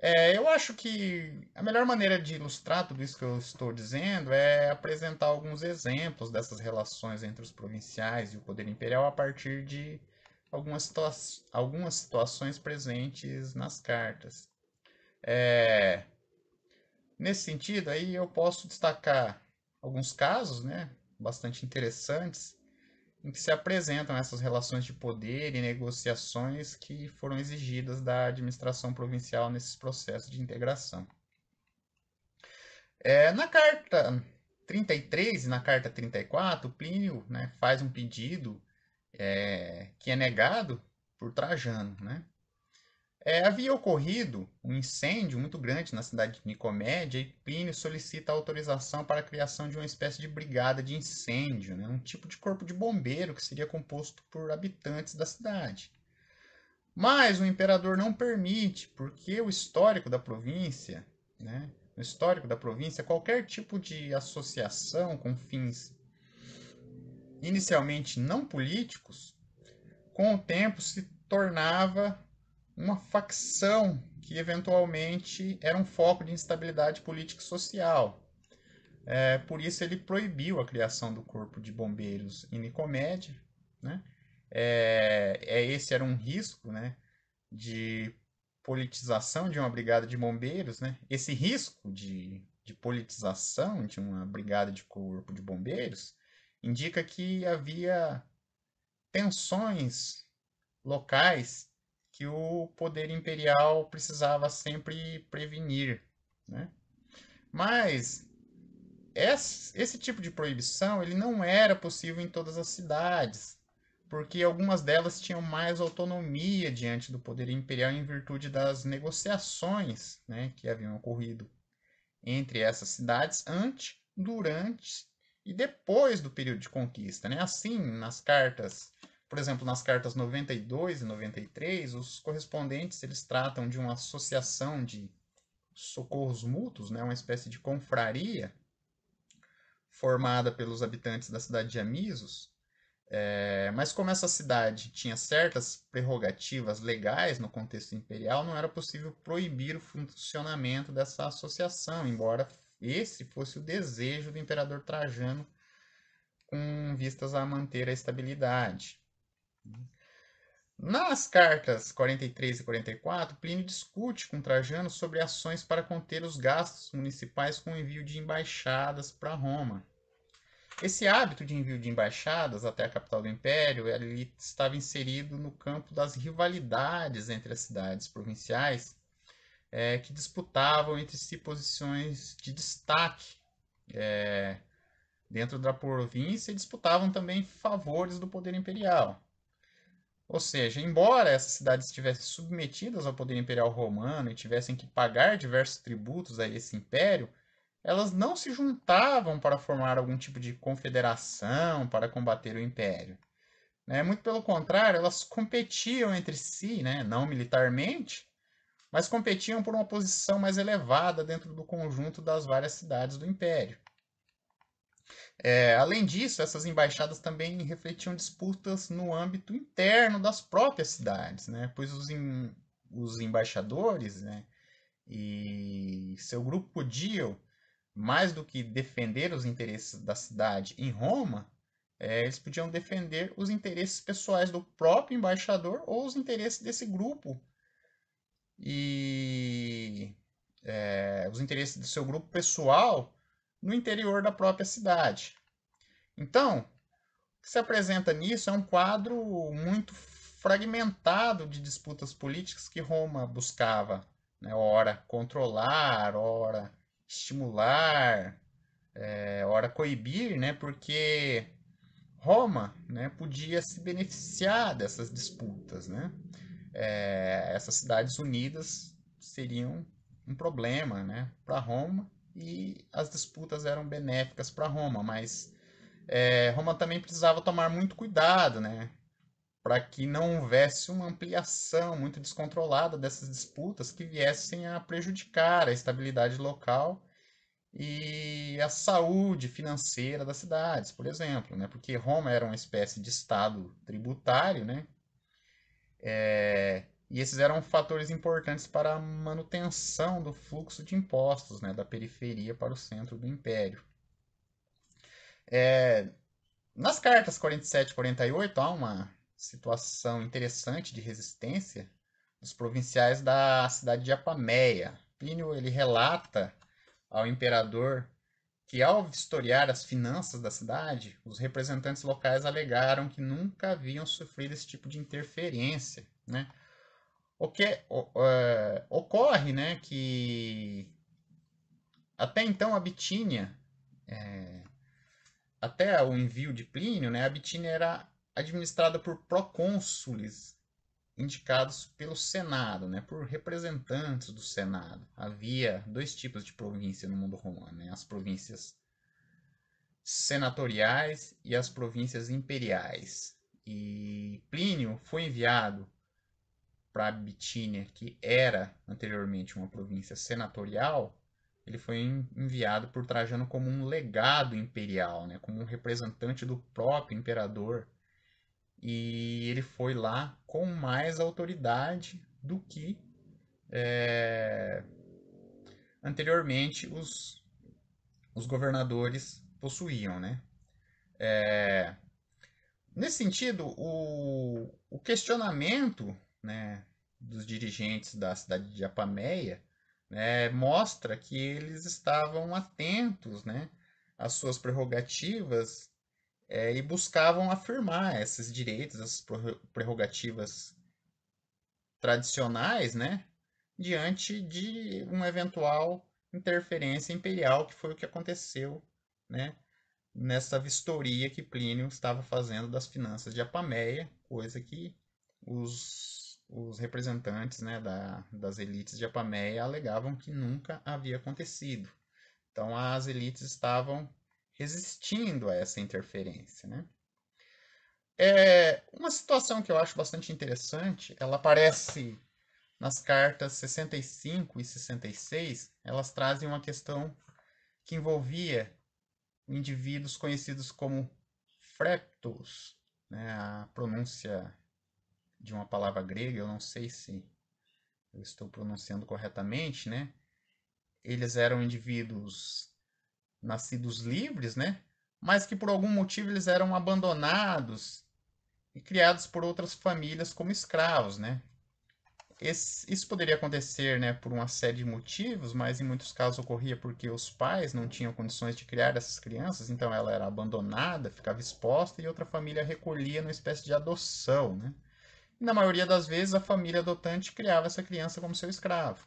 É, eu acho que a melhor maneira de ilustrar tudo isso que eu estou dizendo é apresentar alguns exemplos dessas relações entre os provinciais e o poder imperial a partir de algumas, situa algumas situações presentes nas cartas. É, nesse sentido, aí eu posso destacar alguns casos né, bastante interessantes em que se apresentam essas relações de poder e negociações que foram exigidas da administração provincial nesses processos de integração. É, na carta 33 e na carta 34, Plínio né, faz um pedido é, que é negado por Trajano, né? É, havia ocorrido um incêndio muito grande na cidade de Nicomédia e Plínio solicita autorização para a criação de uma espécie de brigada de incêndio, né? um tipo de corpo de bombeiro que seria composto por habitantes da cidade. Mas o imperador não permite, porque o histórico da província, né? O histórico da província, qualquer tipo de associação com fins inicialmente não políticos, com o tempo se tornava uma facção que eventualmente era um foco de instabilidade política e social. É, por isso ele proibiu a criação do corpo de bombeiros em Nicomédia. Né? É, é, esse era um risco né, de politização de uma brigada de bombeiros. Né? Esse risco de, de politização de uma brigada de corpo de bombeiros indica que havia tensões locais que o poder imperial precisava sempre prevenir. Né? Mas esse tipo de proibição ele não era possível em todas as cidades, porque algumas delas tinham mais autonomia diante do poder imperial em virtude das negociações né, que haviam ocorrido entre essas cidades antes, durante e depois do período de conquista. Né? Assim, nas cartas, por exemplo, nas cartas 92 e 93, os correspondentes eles tratam de uma associação de socorros mútuos, né? uma espécie de confraria formada pelos habitantes da cidade de Amisos. É, mas como essa cidade tinha certas prerrogativas legais no contexto imperial, não era possível proibir o funcionamento dessa associação, embora esse fosse o desejo do imperador Trajano com vistas a manter a estabilidade. Nas cartas 43 e 44, Plínio discute com Trajano sobre ações para conter os gastos municipais com o envio de embaixadas para Roma. Esse hábito de envio de embaixadas até a capital do império estava inserido no campo das rivalidades entre as cidades provinciais é, que disputavam entre si posições de destaque é, dentro da província e disputavam também favores do poder imperial. Ou seja, embora essas cidades estivessem submetidas ao poder imperial romano e tivessem que pagar diversos tributos a esse império, elas não se juntavam para formar algum tipo de confederação para combater o império. Né? Muito pelo contrário, elas competiam entre si, né? não militarmente, mas competiam por uma posição mais elevada dentro do conjunto das várias cidades do império. É, além disso, essas embaixadas também refletiam disputas no âmbito interno das próprias cidades, né? pois os, em, os embaixadores né? e seu grupo podiam, mais do que defender os interesses da cidade em Roma, é, eles podiam defender os interesses pessoais do próprio embaixador ou os interesses desse grupo e é, os interesses do seu grupo pessoal no interior da própria cidade. Então, o que se apresenta nisso é um quadro muito fragmentado de disputas políticas que Roma buscava, né? ora controlar, ora estimular, é, ora coibir, né? porque Roma né, podia se beneficiar dessas disputas. Né? é, essas cidades unidas seriam um problema né, para Roma e as disputas eram benéficas para Roma, mas é, Roma também precisava tomar muito cuidado, né? para que não houvesse uma ampliação muito descontrolada dessas disputas que viessem a prejudicar a estabilidade local e a saúde financeira das cidades, por exemplo, né? Porque Roma era uma espécie de estado tributário, né? É, e esses eram fatores importantes para a manutenção do fluxo de impostos né, da periferia para o centro do império. É, nas cartas 47 e 48 há uma situação interessante de resistência dos provinciais da cidade de Apameia. Plínio ele relata ao imperador que, ao vistoriar as finanças da cidade, os representantes locais alegaram que nunca haviam sofrido esse tipo de interferência. Né? O que uh, ocorre né, que até então a Bitínia, é, até o envio de Plínio, né, a Bitínia era administrada por procônsules indicados pelo Senado, né, por representantes do Senado. Havia dois tipos de província no mundo romano, né, as províncias senatoriais e as províncias imperiais. E Plínio foi enviado para Bitínia, que era anteriormente uma província senatorial, ele foi enviado por Trajano como um legado imperial, né, como um representante do próprio imperador e ele foi lá com mais autoridade do que é, anteriormente os, os governadores possuíam, né? É, nesse sentido, o, o questionamento né, dos dirigentes da cidade de Apameia né, mostra que eles estavam atentos né, às suas prerrogativas é, e buscavam afirmar esses direitos, essas prerrogativas tradicionais, né, diante de uma eventual interferência imperial, que foi o que aconteceu, né, nessa vistoria que Plínio estava fazendo das finanças de Apameia, coisa que os, os representantes né, da, das elites de Apameia alegavam que nunca havia acontecido. Então, as elites estavam resistindo a essa interferência, né? É, uma situação que eu acho bastante interessante, ela aparece nas cartas 65 e 66, elas trazem uma questão que envolvia indivíduos conhecidos como freptos, né, a pronúncia de uma palavra grega, eu não sei se eu estou pronunciando corretamente, né? Eles eram indivíduos nascidos livres, né? Mas que por algum motivo eles eram abandonados e criados por outras famílias como escravos, né? Esse, isso poderia acontecer né, por uma série de motivos, mas em muitos casos ocorria porque os pais não tinham condições de criar essas crianças, então ela era abandonada, ficava exposta e outra família recolhia numa espécie de adoção. Né? E na maioria das vezes, a família adotante criava essa criança como seu escravo.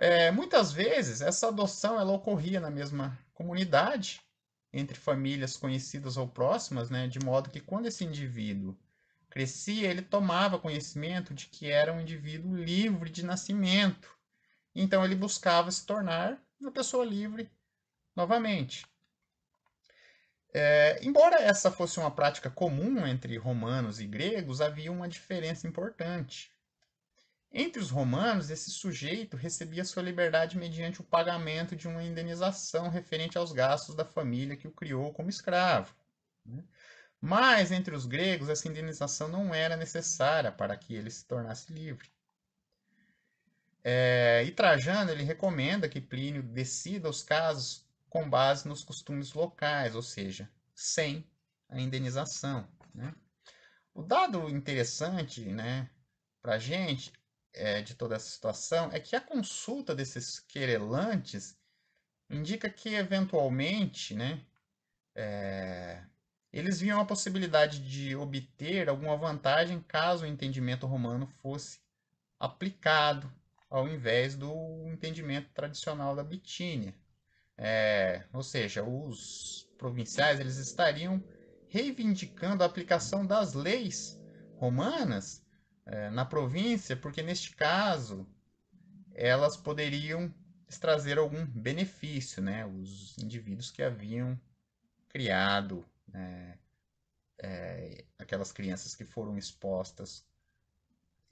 É, muitas vezes, essa adoção ela ocorria na mesma comunidade, entre famílias conhecidas ou próximas, né, de modo que quando esse indivíduo crescia, ele tomava conhecimento de que era um indivíduo livre de nascimento. Então, ele buscava se tornar uma pessoa livre novamente. É, embora essa fosse uma prática comum entre romanos e gregos, havia uma diferença importante. Entre os romanos, esse sujeito recebia sua liberdade mediante o pagamento de uma indenização referente aos gastos da família que o criou como escravo. Né? Mas entre os gregos, essa indenização não era necessária para que ele se tornasse livre. É, e Trajano ele recomenda que Plínio decida os casos com base nos costumes locais, ou seja, sem a indenização. Né? O dado interessante né, para a gente é, de toda essa situação é que a consulta desses querelantes indica que, eventualmente, né, é, eles viam a possibilidade de obter alguma vantagem caso o entendimento romano fosse aplicado ao invés do entendimento tradicional da Bitínia. É, ou seja, os provinciais eles estariam reivindicando a aplicação das leis romanas eh, na província, porque neste caso elas poderiam trazer algum benefício, né? Os indivíduos que haviam criado né? é, aquelas crianças que foram expostas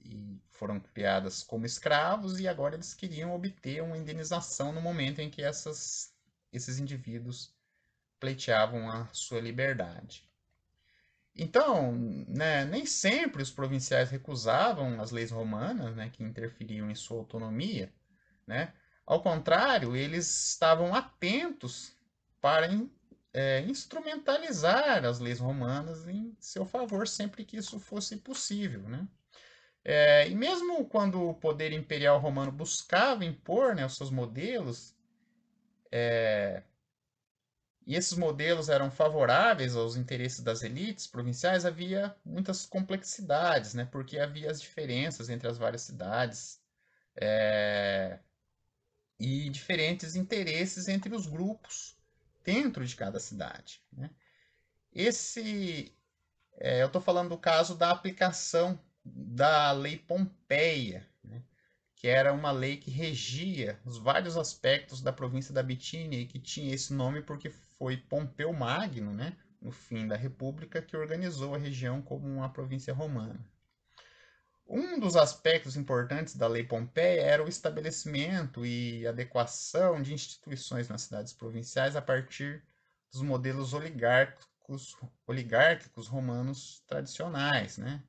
e foram criadas como escravos e agora eles queriam obter uma indenização no momento em que essas, esses indivíduos pleiteavam a sua liberdade. Então, né, nem sempre os provinciais recusavam as leis romanas, né, que interferiam em sua autonomia, né? Ao contrário, eles estavam atentos para é, instrumentalizar as leis romanas em seu favor sempre que isso fosse possível, né? É, e mesmo quando o poder imperial romano buscava impor né, os seus modelos é, e esses modelos eram favoráveis aos interesses das elites provinciais, havia muitas complexidades, né? porque havia as diferenças entre as várias cidades é... e diferentes interesses entre os grupos dentro de cada cidade. Né? Esse, é, eu estou falando do caso da aplicação da Lei Pompeia, né? que era uma lei que regia os vários aspectos da província da Bitínia e que tinha esse nome porque foi Pompeu Magno, né, no fim da República, que organizou a região como uma província romana. Um dos aspectos importantes da Lei Pompeia era o estabelecimento e adequação de instituições nas cidades provinciais a partir dos modelos oligárquicos, oligárquicos romanos tradicionais, né?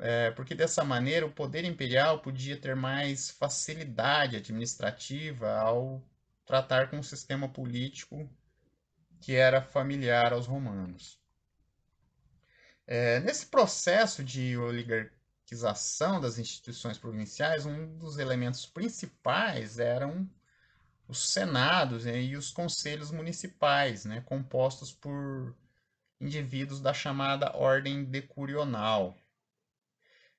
É, porque dessa maneira o poder imperial podia ter mais facilidade administrativa ao tratar com o sistema político que era familiar aos romanos. É, nesse processo de oligarquização das instituições provinciais, um dos elementos principais eram os senados né, e os conselhos municipais, né, compostos por indivíduos da chamada ordem decurional.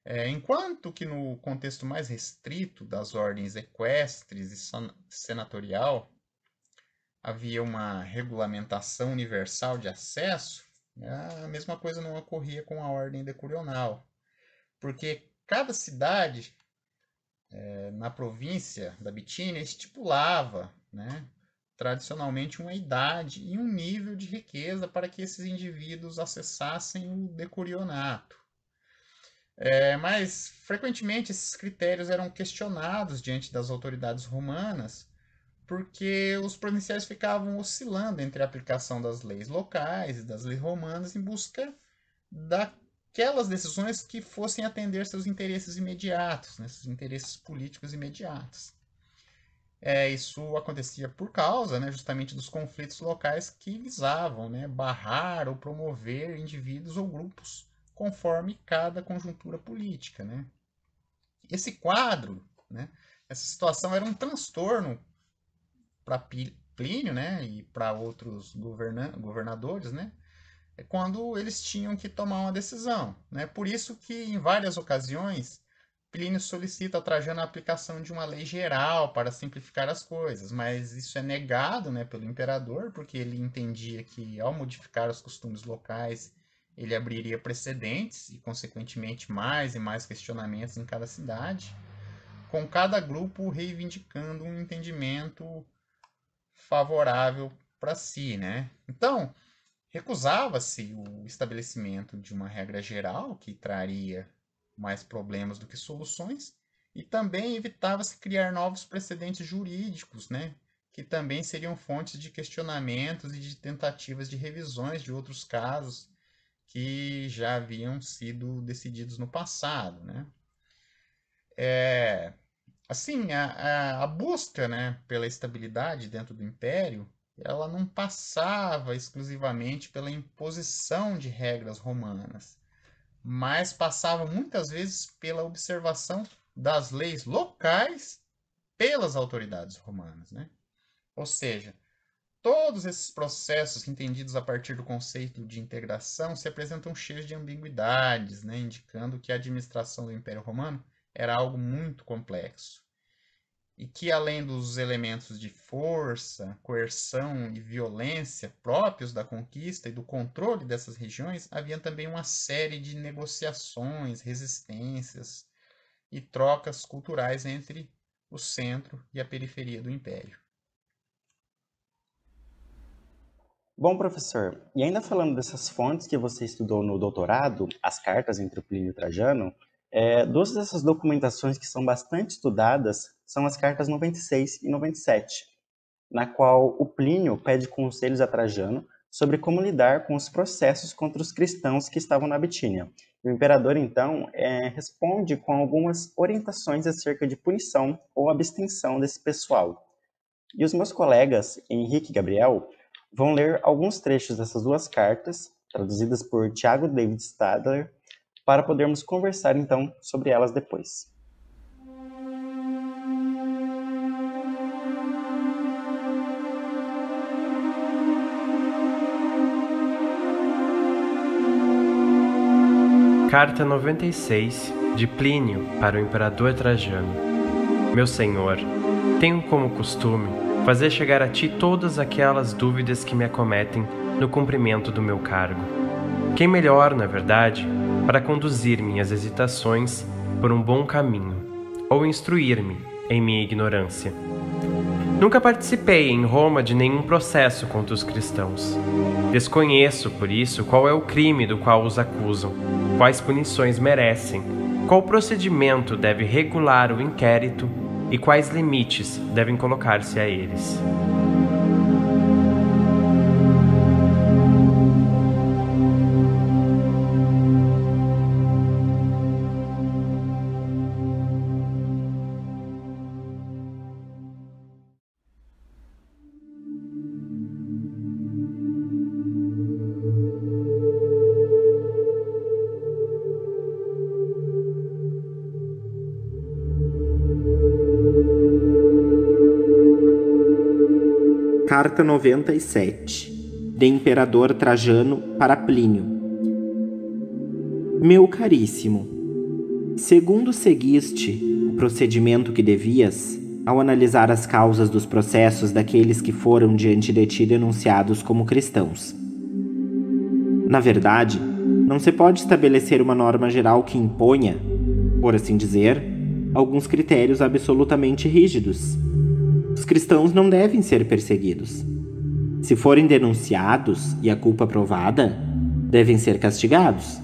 É, enquanto que no contexto mais restrito das ordens equestres e senatorial, havia uma regulamentação universal de acesso, né, a mesma coisa não ocorria com a ordem decurional, porque cada cidade é, na província da Bitínia estipulava, né, tradicionalmente, uma idade e um nível de riqueza para que esses indivíduos acessassem o decurionato. É, mas, frequentemente, esses critérios eram questionados diante das autoridades romanas, porque os provinciais ficavam oscilando entre a aplicação das leis locais e das leis romanas em busca daquelas decisões que fossem atender seus interesses imediatos, né, seus interesses políticos imediatos. É, isso acontecia por causa né, justamente dos conflitos locais que visavam né, barrar ou promover indivíduos ou grupos conforme cada conjuntura política. Né? Esse quadro, né, essa situação era um transtorno para Plínio né, e para outros governadores, né, é quando eles tinham que tomar uma decisão. Né? Por isso que, em várias ocasiões, Plínio solicita a Trajano a aplicação de uma lei geral para simplificar as coisas, mas isso é negado né, pelo imperador, porque ele entendia que, ao modificar os costumes locais, ele abriria precedentes e, consequentemente, mais e mais questionamentos em cada cidade, com cada grupo reivindicando um entendimento favorável para si, né? Então, recusava-se o estabelecimento de uma regra geral que traria mais problemas do que soluções e também evitava-se criar novos precedentes jurídicos, né? Que também seriam fontes de questionamentos e de tentativas de revisões de outros casos que já haviam sido decididos no passado, né? É, assim, a, a, a busca né, pela estabilidade dentro do império ela não passava exclusivamente pela imposição de regras romanas, mas passava muitas vezes pela observação das leis locais pelas autoridades romanas. Né? Ou seja, todos esses processos entendidos a partir do conceito de integração se apresentam cheios de ambiguidades, né? indicando que a administração do Império Romano era algo muito complexo e que, além dos elementos de força, coerção e violência próprios da conquista e do controle dessas regiões, havia também uma série de negociações, resistências e trocas culturais entre o centro e a periferia do império. Bom, professor, e ainda falando dessas fontes que você estudou no doutorado, as cartas entre Plínio e Trajano, é, duas dessas documentações que são bastante estudadas são as cartas 96 e 97, na qual o Plínio pede conselhos a Trajano sobre como lidar com os processos contra os cristãos que estavam na Bitínia. O imperador, então, é, responde com algumas orientações acerca de punição ou abstenção desse pessoal. E os meus colegas, Henrique e Gabriel, vão ler alguns trechos dessas duas cartas, traduzidas por Tiago David Stadler para podermos conversar então sobre elas depois. Carta 96 de Plínio para o Imperador Trajano. Meu senhor, tenho como costume fazer chegar a ti todas aquelas dúvidas que me acometem no cumprimento do meu cargo. Quem melhor, na verdade, para conduzir minhas hesitações por um bom caminho, ou instruir-me em minha ignorância. Nunca participei em Roma de nenhum processo contra os cristãos. Desconheço, por isso, qual é o crime do qual os acusam, quais punições merecem, qual procedimento deve regular o inquérito e quais limites devem colocar-se a eles. Carta 97 de Imperador Trajano para Plínio. Meu caríssimo, segundo seguiste o procedimento que devias, ao analisar as causas dos processos daqueles que foram diante de ti denunciados como cristãos. Na verdade, não se pode estabelecer uma norma geral que imponha, por assim dizer, alguns critérios absolutamente rígidos, os cristãos não devem ser perseguidos. Se forem denunciados e a culpa provada, devem ser castigados.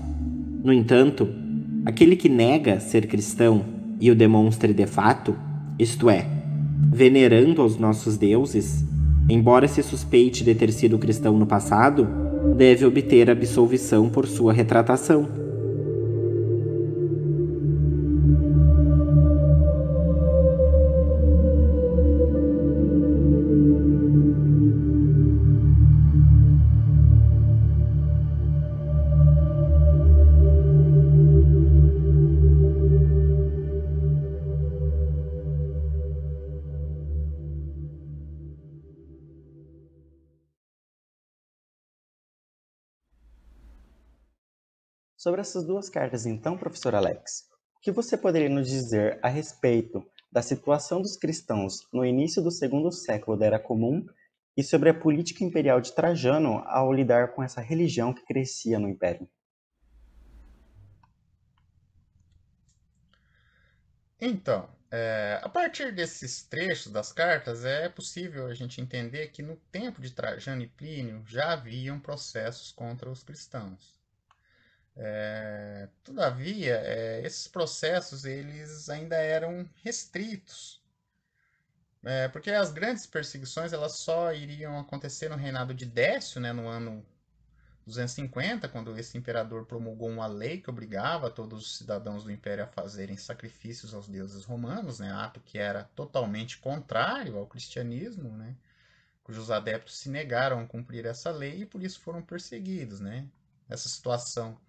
No entanto, aquele que nega ser cristão e o demonstre de fato, isto é, venerando aos nossos deuses, embora se suspeite de ter sido cristão no passado, deve obter absolvição por sua retratação. Sobre essas duas cartas, então, professor Alex, o que você poderia nos dizer a respeito da situação dos cristãos no início do segundo século da Era Comum e sobre a política imperial de Trajano ao lidar com essa religião que crescia no império? Então, é, a partir desses trechos das cartas, é possível a gente entender que no tempo de Trajano e Plínio já haviam processos contra os cristãos. É, todavia, é, esses processos eles ainda eram restritos, é, porque as grandes perseguições elas só iriam acontecer no reinado de Décio, né, no ano 250, quando esse imperador promulgou uma lei que obrigava todos os cidadãos do império a fazerem sacrifícios aos deuses romanos, né, ato que era totalmente contrário ao cristianismo, né, cujos adeptos se negaram a cumprir essa lei e por isso foram perseguidos, né. Essa situação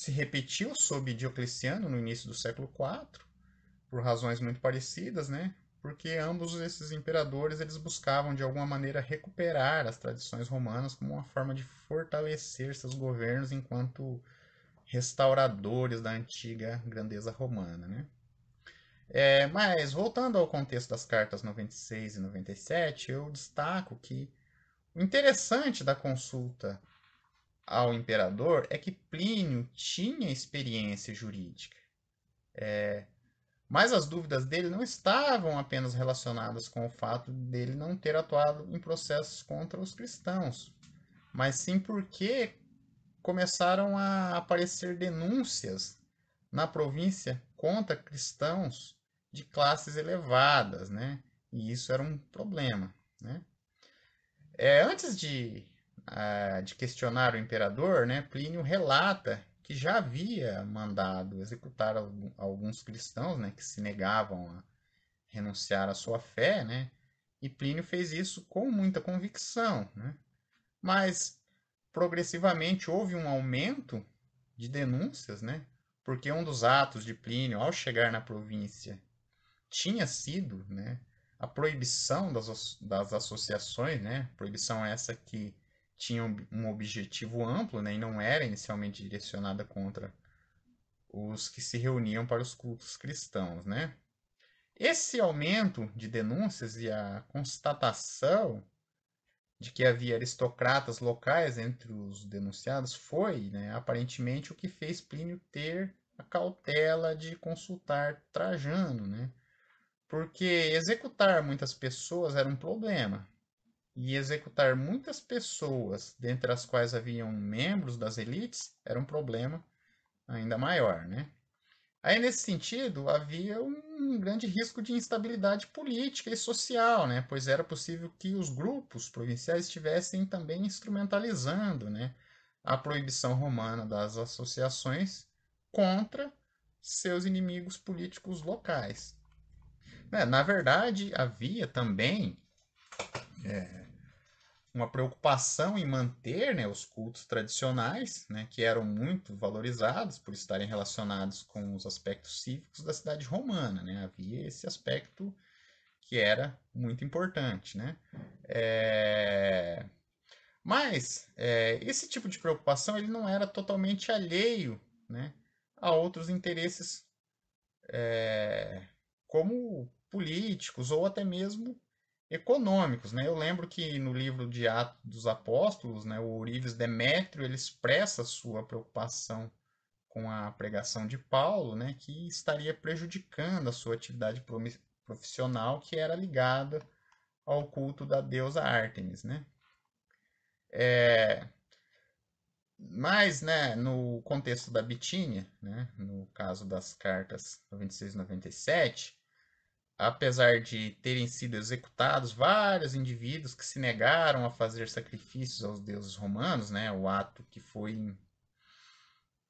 se repetiu sob Diocleciano no início do século IV, por razões muito parecidas, né? Porque ambos esses imperadores eles buscavam de alguma maneira recuperar as tradições romanas como uma forma de fortalecer seus governos enquanto restauradores da antiga grandeza romana, né? É, mas voltando ao contexto das cartas 96 e 97, eu destaco que o interessante da consulta ao imperador é que Plínio tinha experiência jurídica. É, mas as dúvidas dele não estavam apenas relacionadas com o fato dele não ter atuado em processos contra os cristãos, mas sim porque começaram a aparecer denúncias na província contra cristãos de classes elevadas, né? E isso era um problema, né? É, antes de de questionar o imperador, né, Plínio relata que já havia mandado executar alguns cristãos né, que se negavam a renunciar à sua fé, né, e Plínio fez isso com muita convicção. Né, mas progressivamente houve um aumento de denúncias, né, porque um dos atos de Plínio, ao chegar na província, tinha sido né, a proibição das, das associações, né, proibição essa que tinha um objetivo amplo né, e não era inicialmente direcionada contra os que se reuniam para os cultos cristãos. Né? Esse aumento de denúncias e a constatação de que havia aristocratas locais entre os denunciados foi, né, aparentemente, o que fez Plínio ter a cautela de consultar Trajano, né? porque executar muitas pessoas era um problema e executar muitas pessoas, dentre as quais haviam membros das elites, era um problema ainda maior, né? Aí, nesse sentido, havia um grande risco de instabilidade política e social, né? pois era possível que os grupos provinciais estivessem também instrumentalizando né? a proibição romana das associações contra seus inimigos políticos locais. Né? Na verdade, havia também é, uma preocupação em manter né, os cultos tradicionais, né, que eram muito valorizados por estarem relacionados com os aspectos cívicos da cidade romana. Né? Havia esse aspecto que era muito importante. Né? É... Mas é, esse tipo de preocupação ele não era totalmente alheio né, a outros interesses, é, como políticos ou até mesmo econômicos. Né? Eu lembro que no livro de Atos dos Apóstolos, né, o Oríves Demétrio ele expressa sua preocupação com a pregação de Paulo, né, que estaria prejudicando a sua atividade profissional que era ligada ao culto da deusa Ártemis. Né? É... Mas, né, no contexto da Bitínia, né, no caso das cartas 96 e 97, apesar de terem sido executados vários indivíduos que se negaram a fazer sacrifícios aos deuses romanos, né, o ato que foi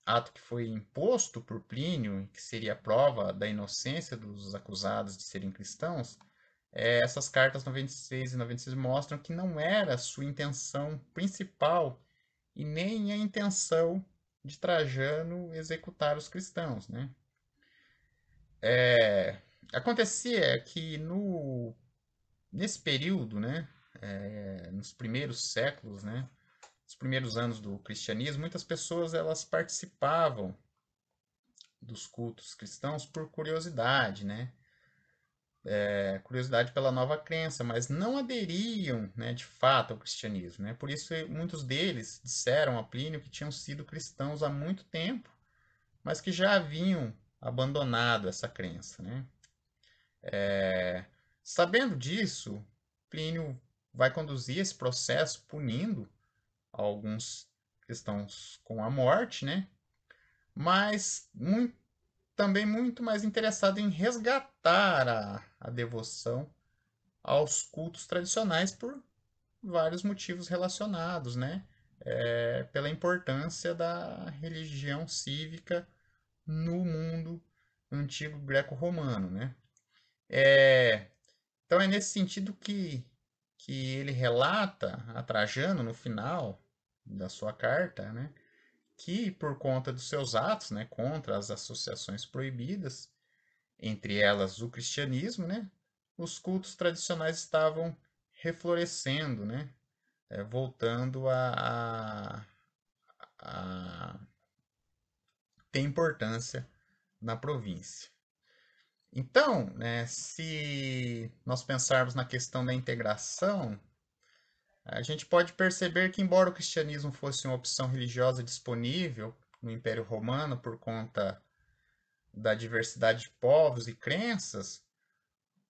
ato que foi imposto por Plínio, que seria a prova da inocência dos acusados de serem cristãos, é, essas cartas 96 e 96 mostram que não era sua intenção principal e nem a intenção de Trajano executar os cristãos, né? É, acontecia que no nesse período, né, é, nos primeiros séculos, né, nos primeiros anos do cristianismo, muitas pessoas elas participavam dos cultos cristãos por curiosidade, né, é, curiosidade pela nova crença, mas não aderiam, né, de fato ao cristianismo, né. Por isso muitos deles disseram a Plínio que tinham sido cristãos há muito tempo, mas que já haviam abandonado essa crença, né. É, sabendo disso, Plínio vai conduzir esse processo punindo alguns que estão com a morte, né? Mas muito, também muito mais interessado em resgatar a, a devoção aos cultos tradicionais por vários motivos relacionados, né? É, pela importância da religião cívica no mundo antigo greco-romano, né? É, então é nesse sentido que, que ele relata a Trajano no final da sua carta, né, que por conta dos seus atos, né, contra as associações proibidas, entre elas o cristianismo, né, os cultos tradicionais estavam reflorescendo, né, é, voltando a, a, a ter importância na província. Então, né, se nós pensarmos na questão da integração, a gente pode perceber que, embora o cristianismo fosse uma opção religiosa disponível no Império Romano por conta da diversidade de povos e crenças,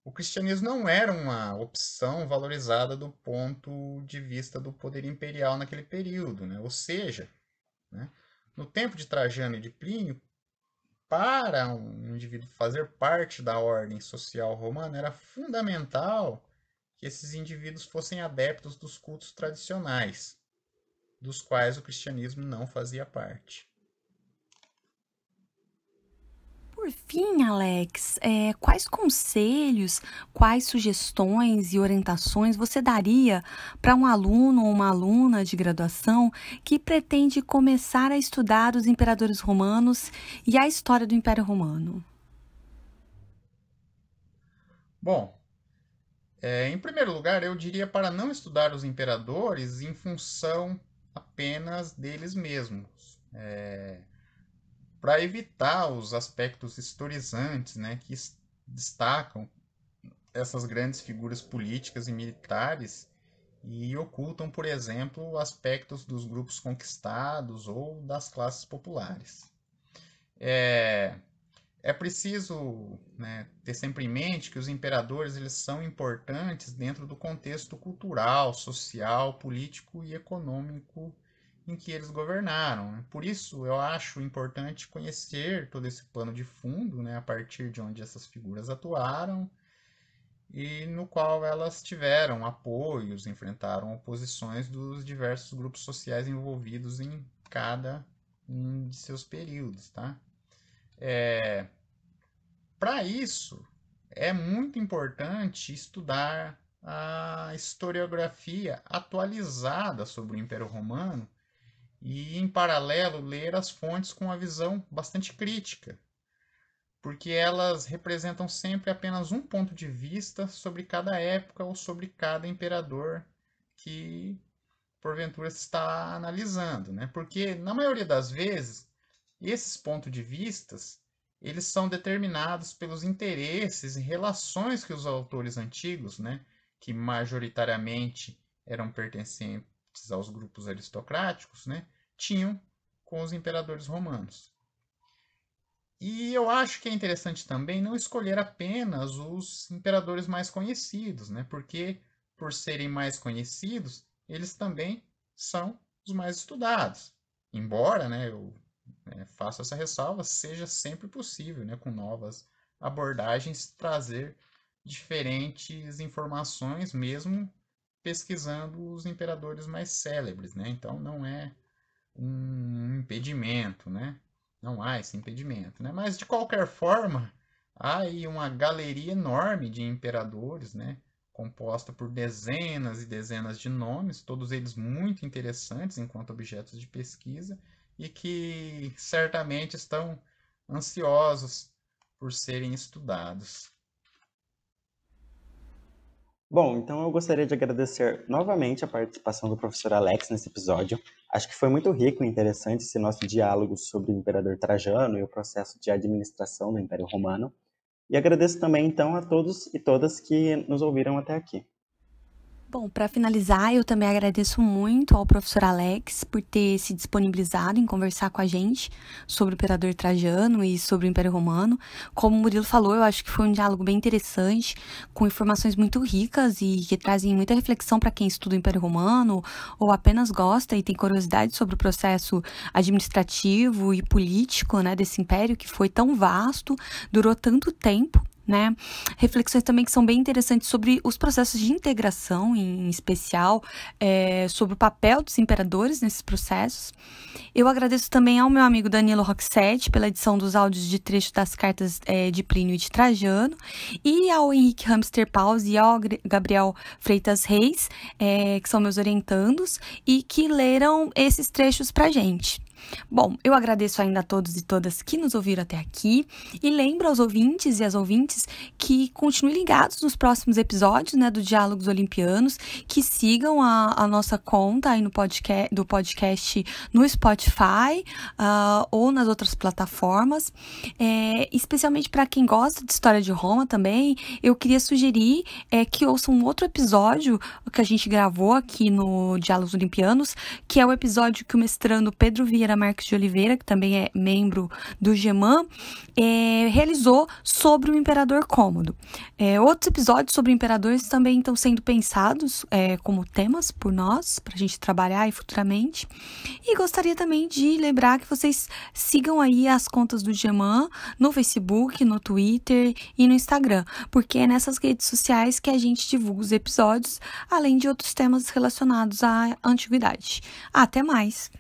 o cristianismo não era uma opção valorizada do ponto de vista do poder imperial naquele período. Né? Ou seja, né, no tempo de Trajano e de Plínio, para um indivíduo fazer parte da ordem social romana, era fundamental que esses indivíduos fossem adeptos dos cultos tradicionais, dos quais o cristianismo não fazia parte. por fim, Alex, é, quais conselhos, quais sugestões e orientações você daria para um aluno ou uma aluna de graduação que pretende começar a estudar os imperadores romanos e a história do Império Romano? Bom, é, em primeiro lugar, eu diria para não estudar os imperadores em função apenas deles mesmos. É, para evitar os aspectos historizantes né, que destacam essas grandes figuras políticas e militares e ocultam, por exemplo, aspectos dos grupos conquistados ou das classes populares. É, é preciso né, ter sempre em mente que os imperadores eles são importantes dentro do contexto cultural, social, político e econômico em que eles governaram. Por isso, eu acho importante conhecer todo esse plano de fundo, né, a partir de onde essas figuras atuaram e no qual elas tiveram apoios, enfrentaram oposições dos diversos grupos sociais envolvidos em cada um de seus períodos, tá? É... Para isso, é muito importante estudar a historiografia atualizada sobre o Império Romano e, em paralelo, ler as fontes com uma visão bastante crítica, porque elas representam sempre apenas um ponto de vista sobre cada época ou sobre cada imperador que porventura se está analisando, né? Porque na maioria das vezes esses pontos de vistas eles são determinados pelos interesses e relações que os autores antigos, né, que majoritariamente eram pertencentes aos grupos aristocráticos, né, tinham com os imperadores romanos. E eu acho que é interessante também não escolher apenas os imperadores mais conhecidos, né? Porque por serem mais conhecidos, eles também são os mais estudados. Embora, né, eu né, faço essa ressalva, seja sempre possível, né, com novas abordagens trazer diferentes informações mesmo pesquisando os imperadores mais célebres, né? Então não é um impedimento, né? Não há esse impedimento, né? Mas de qualquer forma, há aí uma galeria enorme de imperadores, né? Composta por dezenas e dezenas de nomes, todos eles muito interessantes enquanto objetos de pesquisa e que certamente estão ansiosos por serem estudados. Bom, então eu gostaria de agradecer novamente a participação do professor Alex nesse episódio. Acho que foi muito rico e interessante esse nosso diálogo sobre o imperador Trajano e o processo de administração do Império Romano. E agradeço também, então, a todos e todas que nos ouviram até aqui. Bom, para finalizar, eu também agradeço muito ao professor Alex por ter se disponibilizado em conversar com a gente sobre o imperador Trajano e sobre o Império Romano. Como o Murilo falou, eu acho que foi um diálogo bem interessante, com informações muito ricas e que trazem muita reflexão para quem estuda o Império Romano ou apenas gosta e tem curiosidade sobre o processo administrativo e político, né, desse império que foi tão vasto, durou tanto tempo né? Reflexões também que são bem interessantes sobre os processos de integração, em especial, é, sobre o papel dos imperadores nesses processos. Eu agradeço também ao meu amigo Danilo Roxette pela edição dos áudios de trecho das cartas é, de Plínio e de Trajano, e ao Henrique Hamster Paus e ao Gabriel Freitas Reis, é, que são meus orientandos, e que leram esses trechos pra gente. Bom, eu agradeço ainda a todos e todas que nos ouviram até aqui e lembro aos ouvintes e às ouvintes que continuem ligados nos próximos episódios, né, do Diálogos Olimpianos, que sigam a, a nossa conta aí no podcast, do podcast no Spotify uh, ou nas outras plataformas. É, especialmente para quem gosta de história de Roma também, eu queria sugerir é, que ouçam um outro episódio que a gente gravou aqui no Diálogos Olimpianos, que é o episódio que o mestrando Pedro Vieira Marques de Oliveira, que também é membro do GEMAN, é, realizou sobre o Imperador Cômodo. É, outros episódios sobre imperadores também estão sendo pensados é, como temas por nós, para a gente trabalhar aí futuramente. E gostaria também de lembrar que vocês sigam aí as contas do GEMAN no Facebook, no Twitter e no Instagram, porque é nessas redes sociais que a gente divulga os episódios, além de outros temas relacionados à antiguidade. Até mais!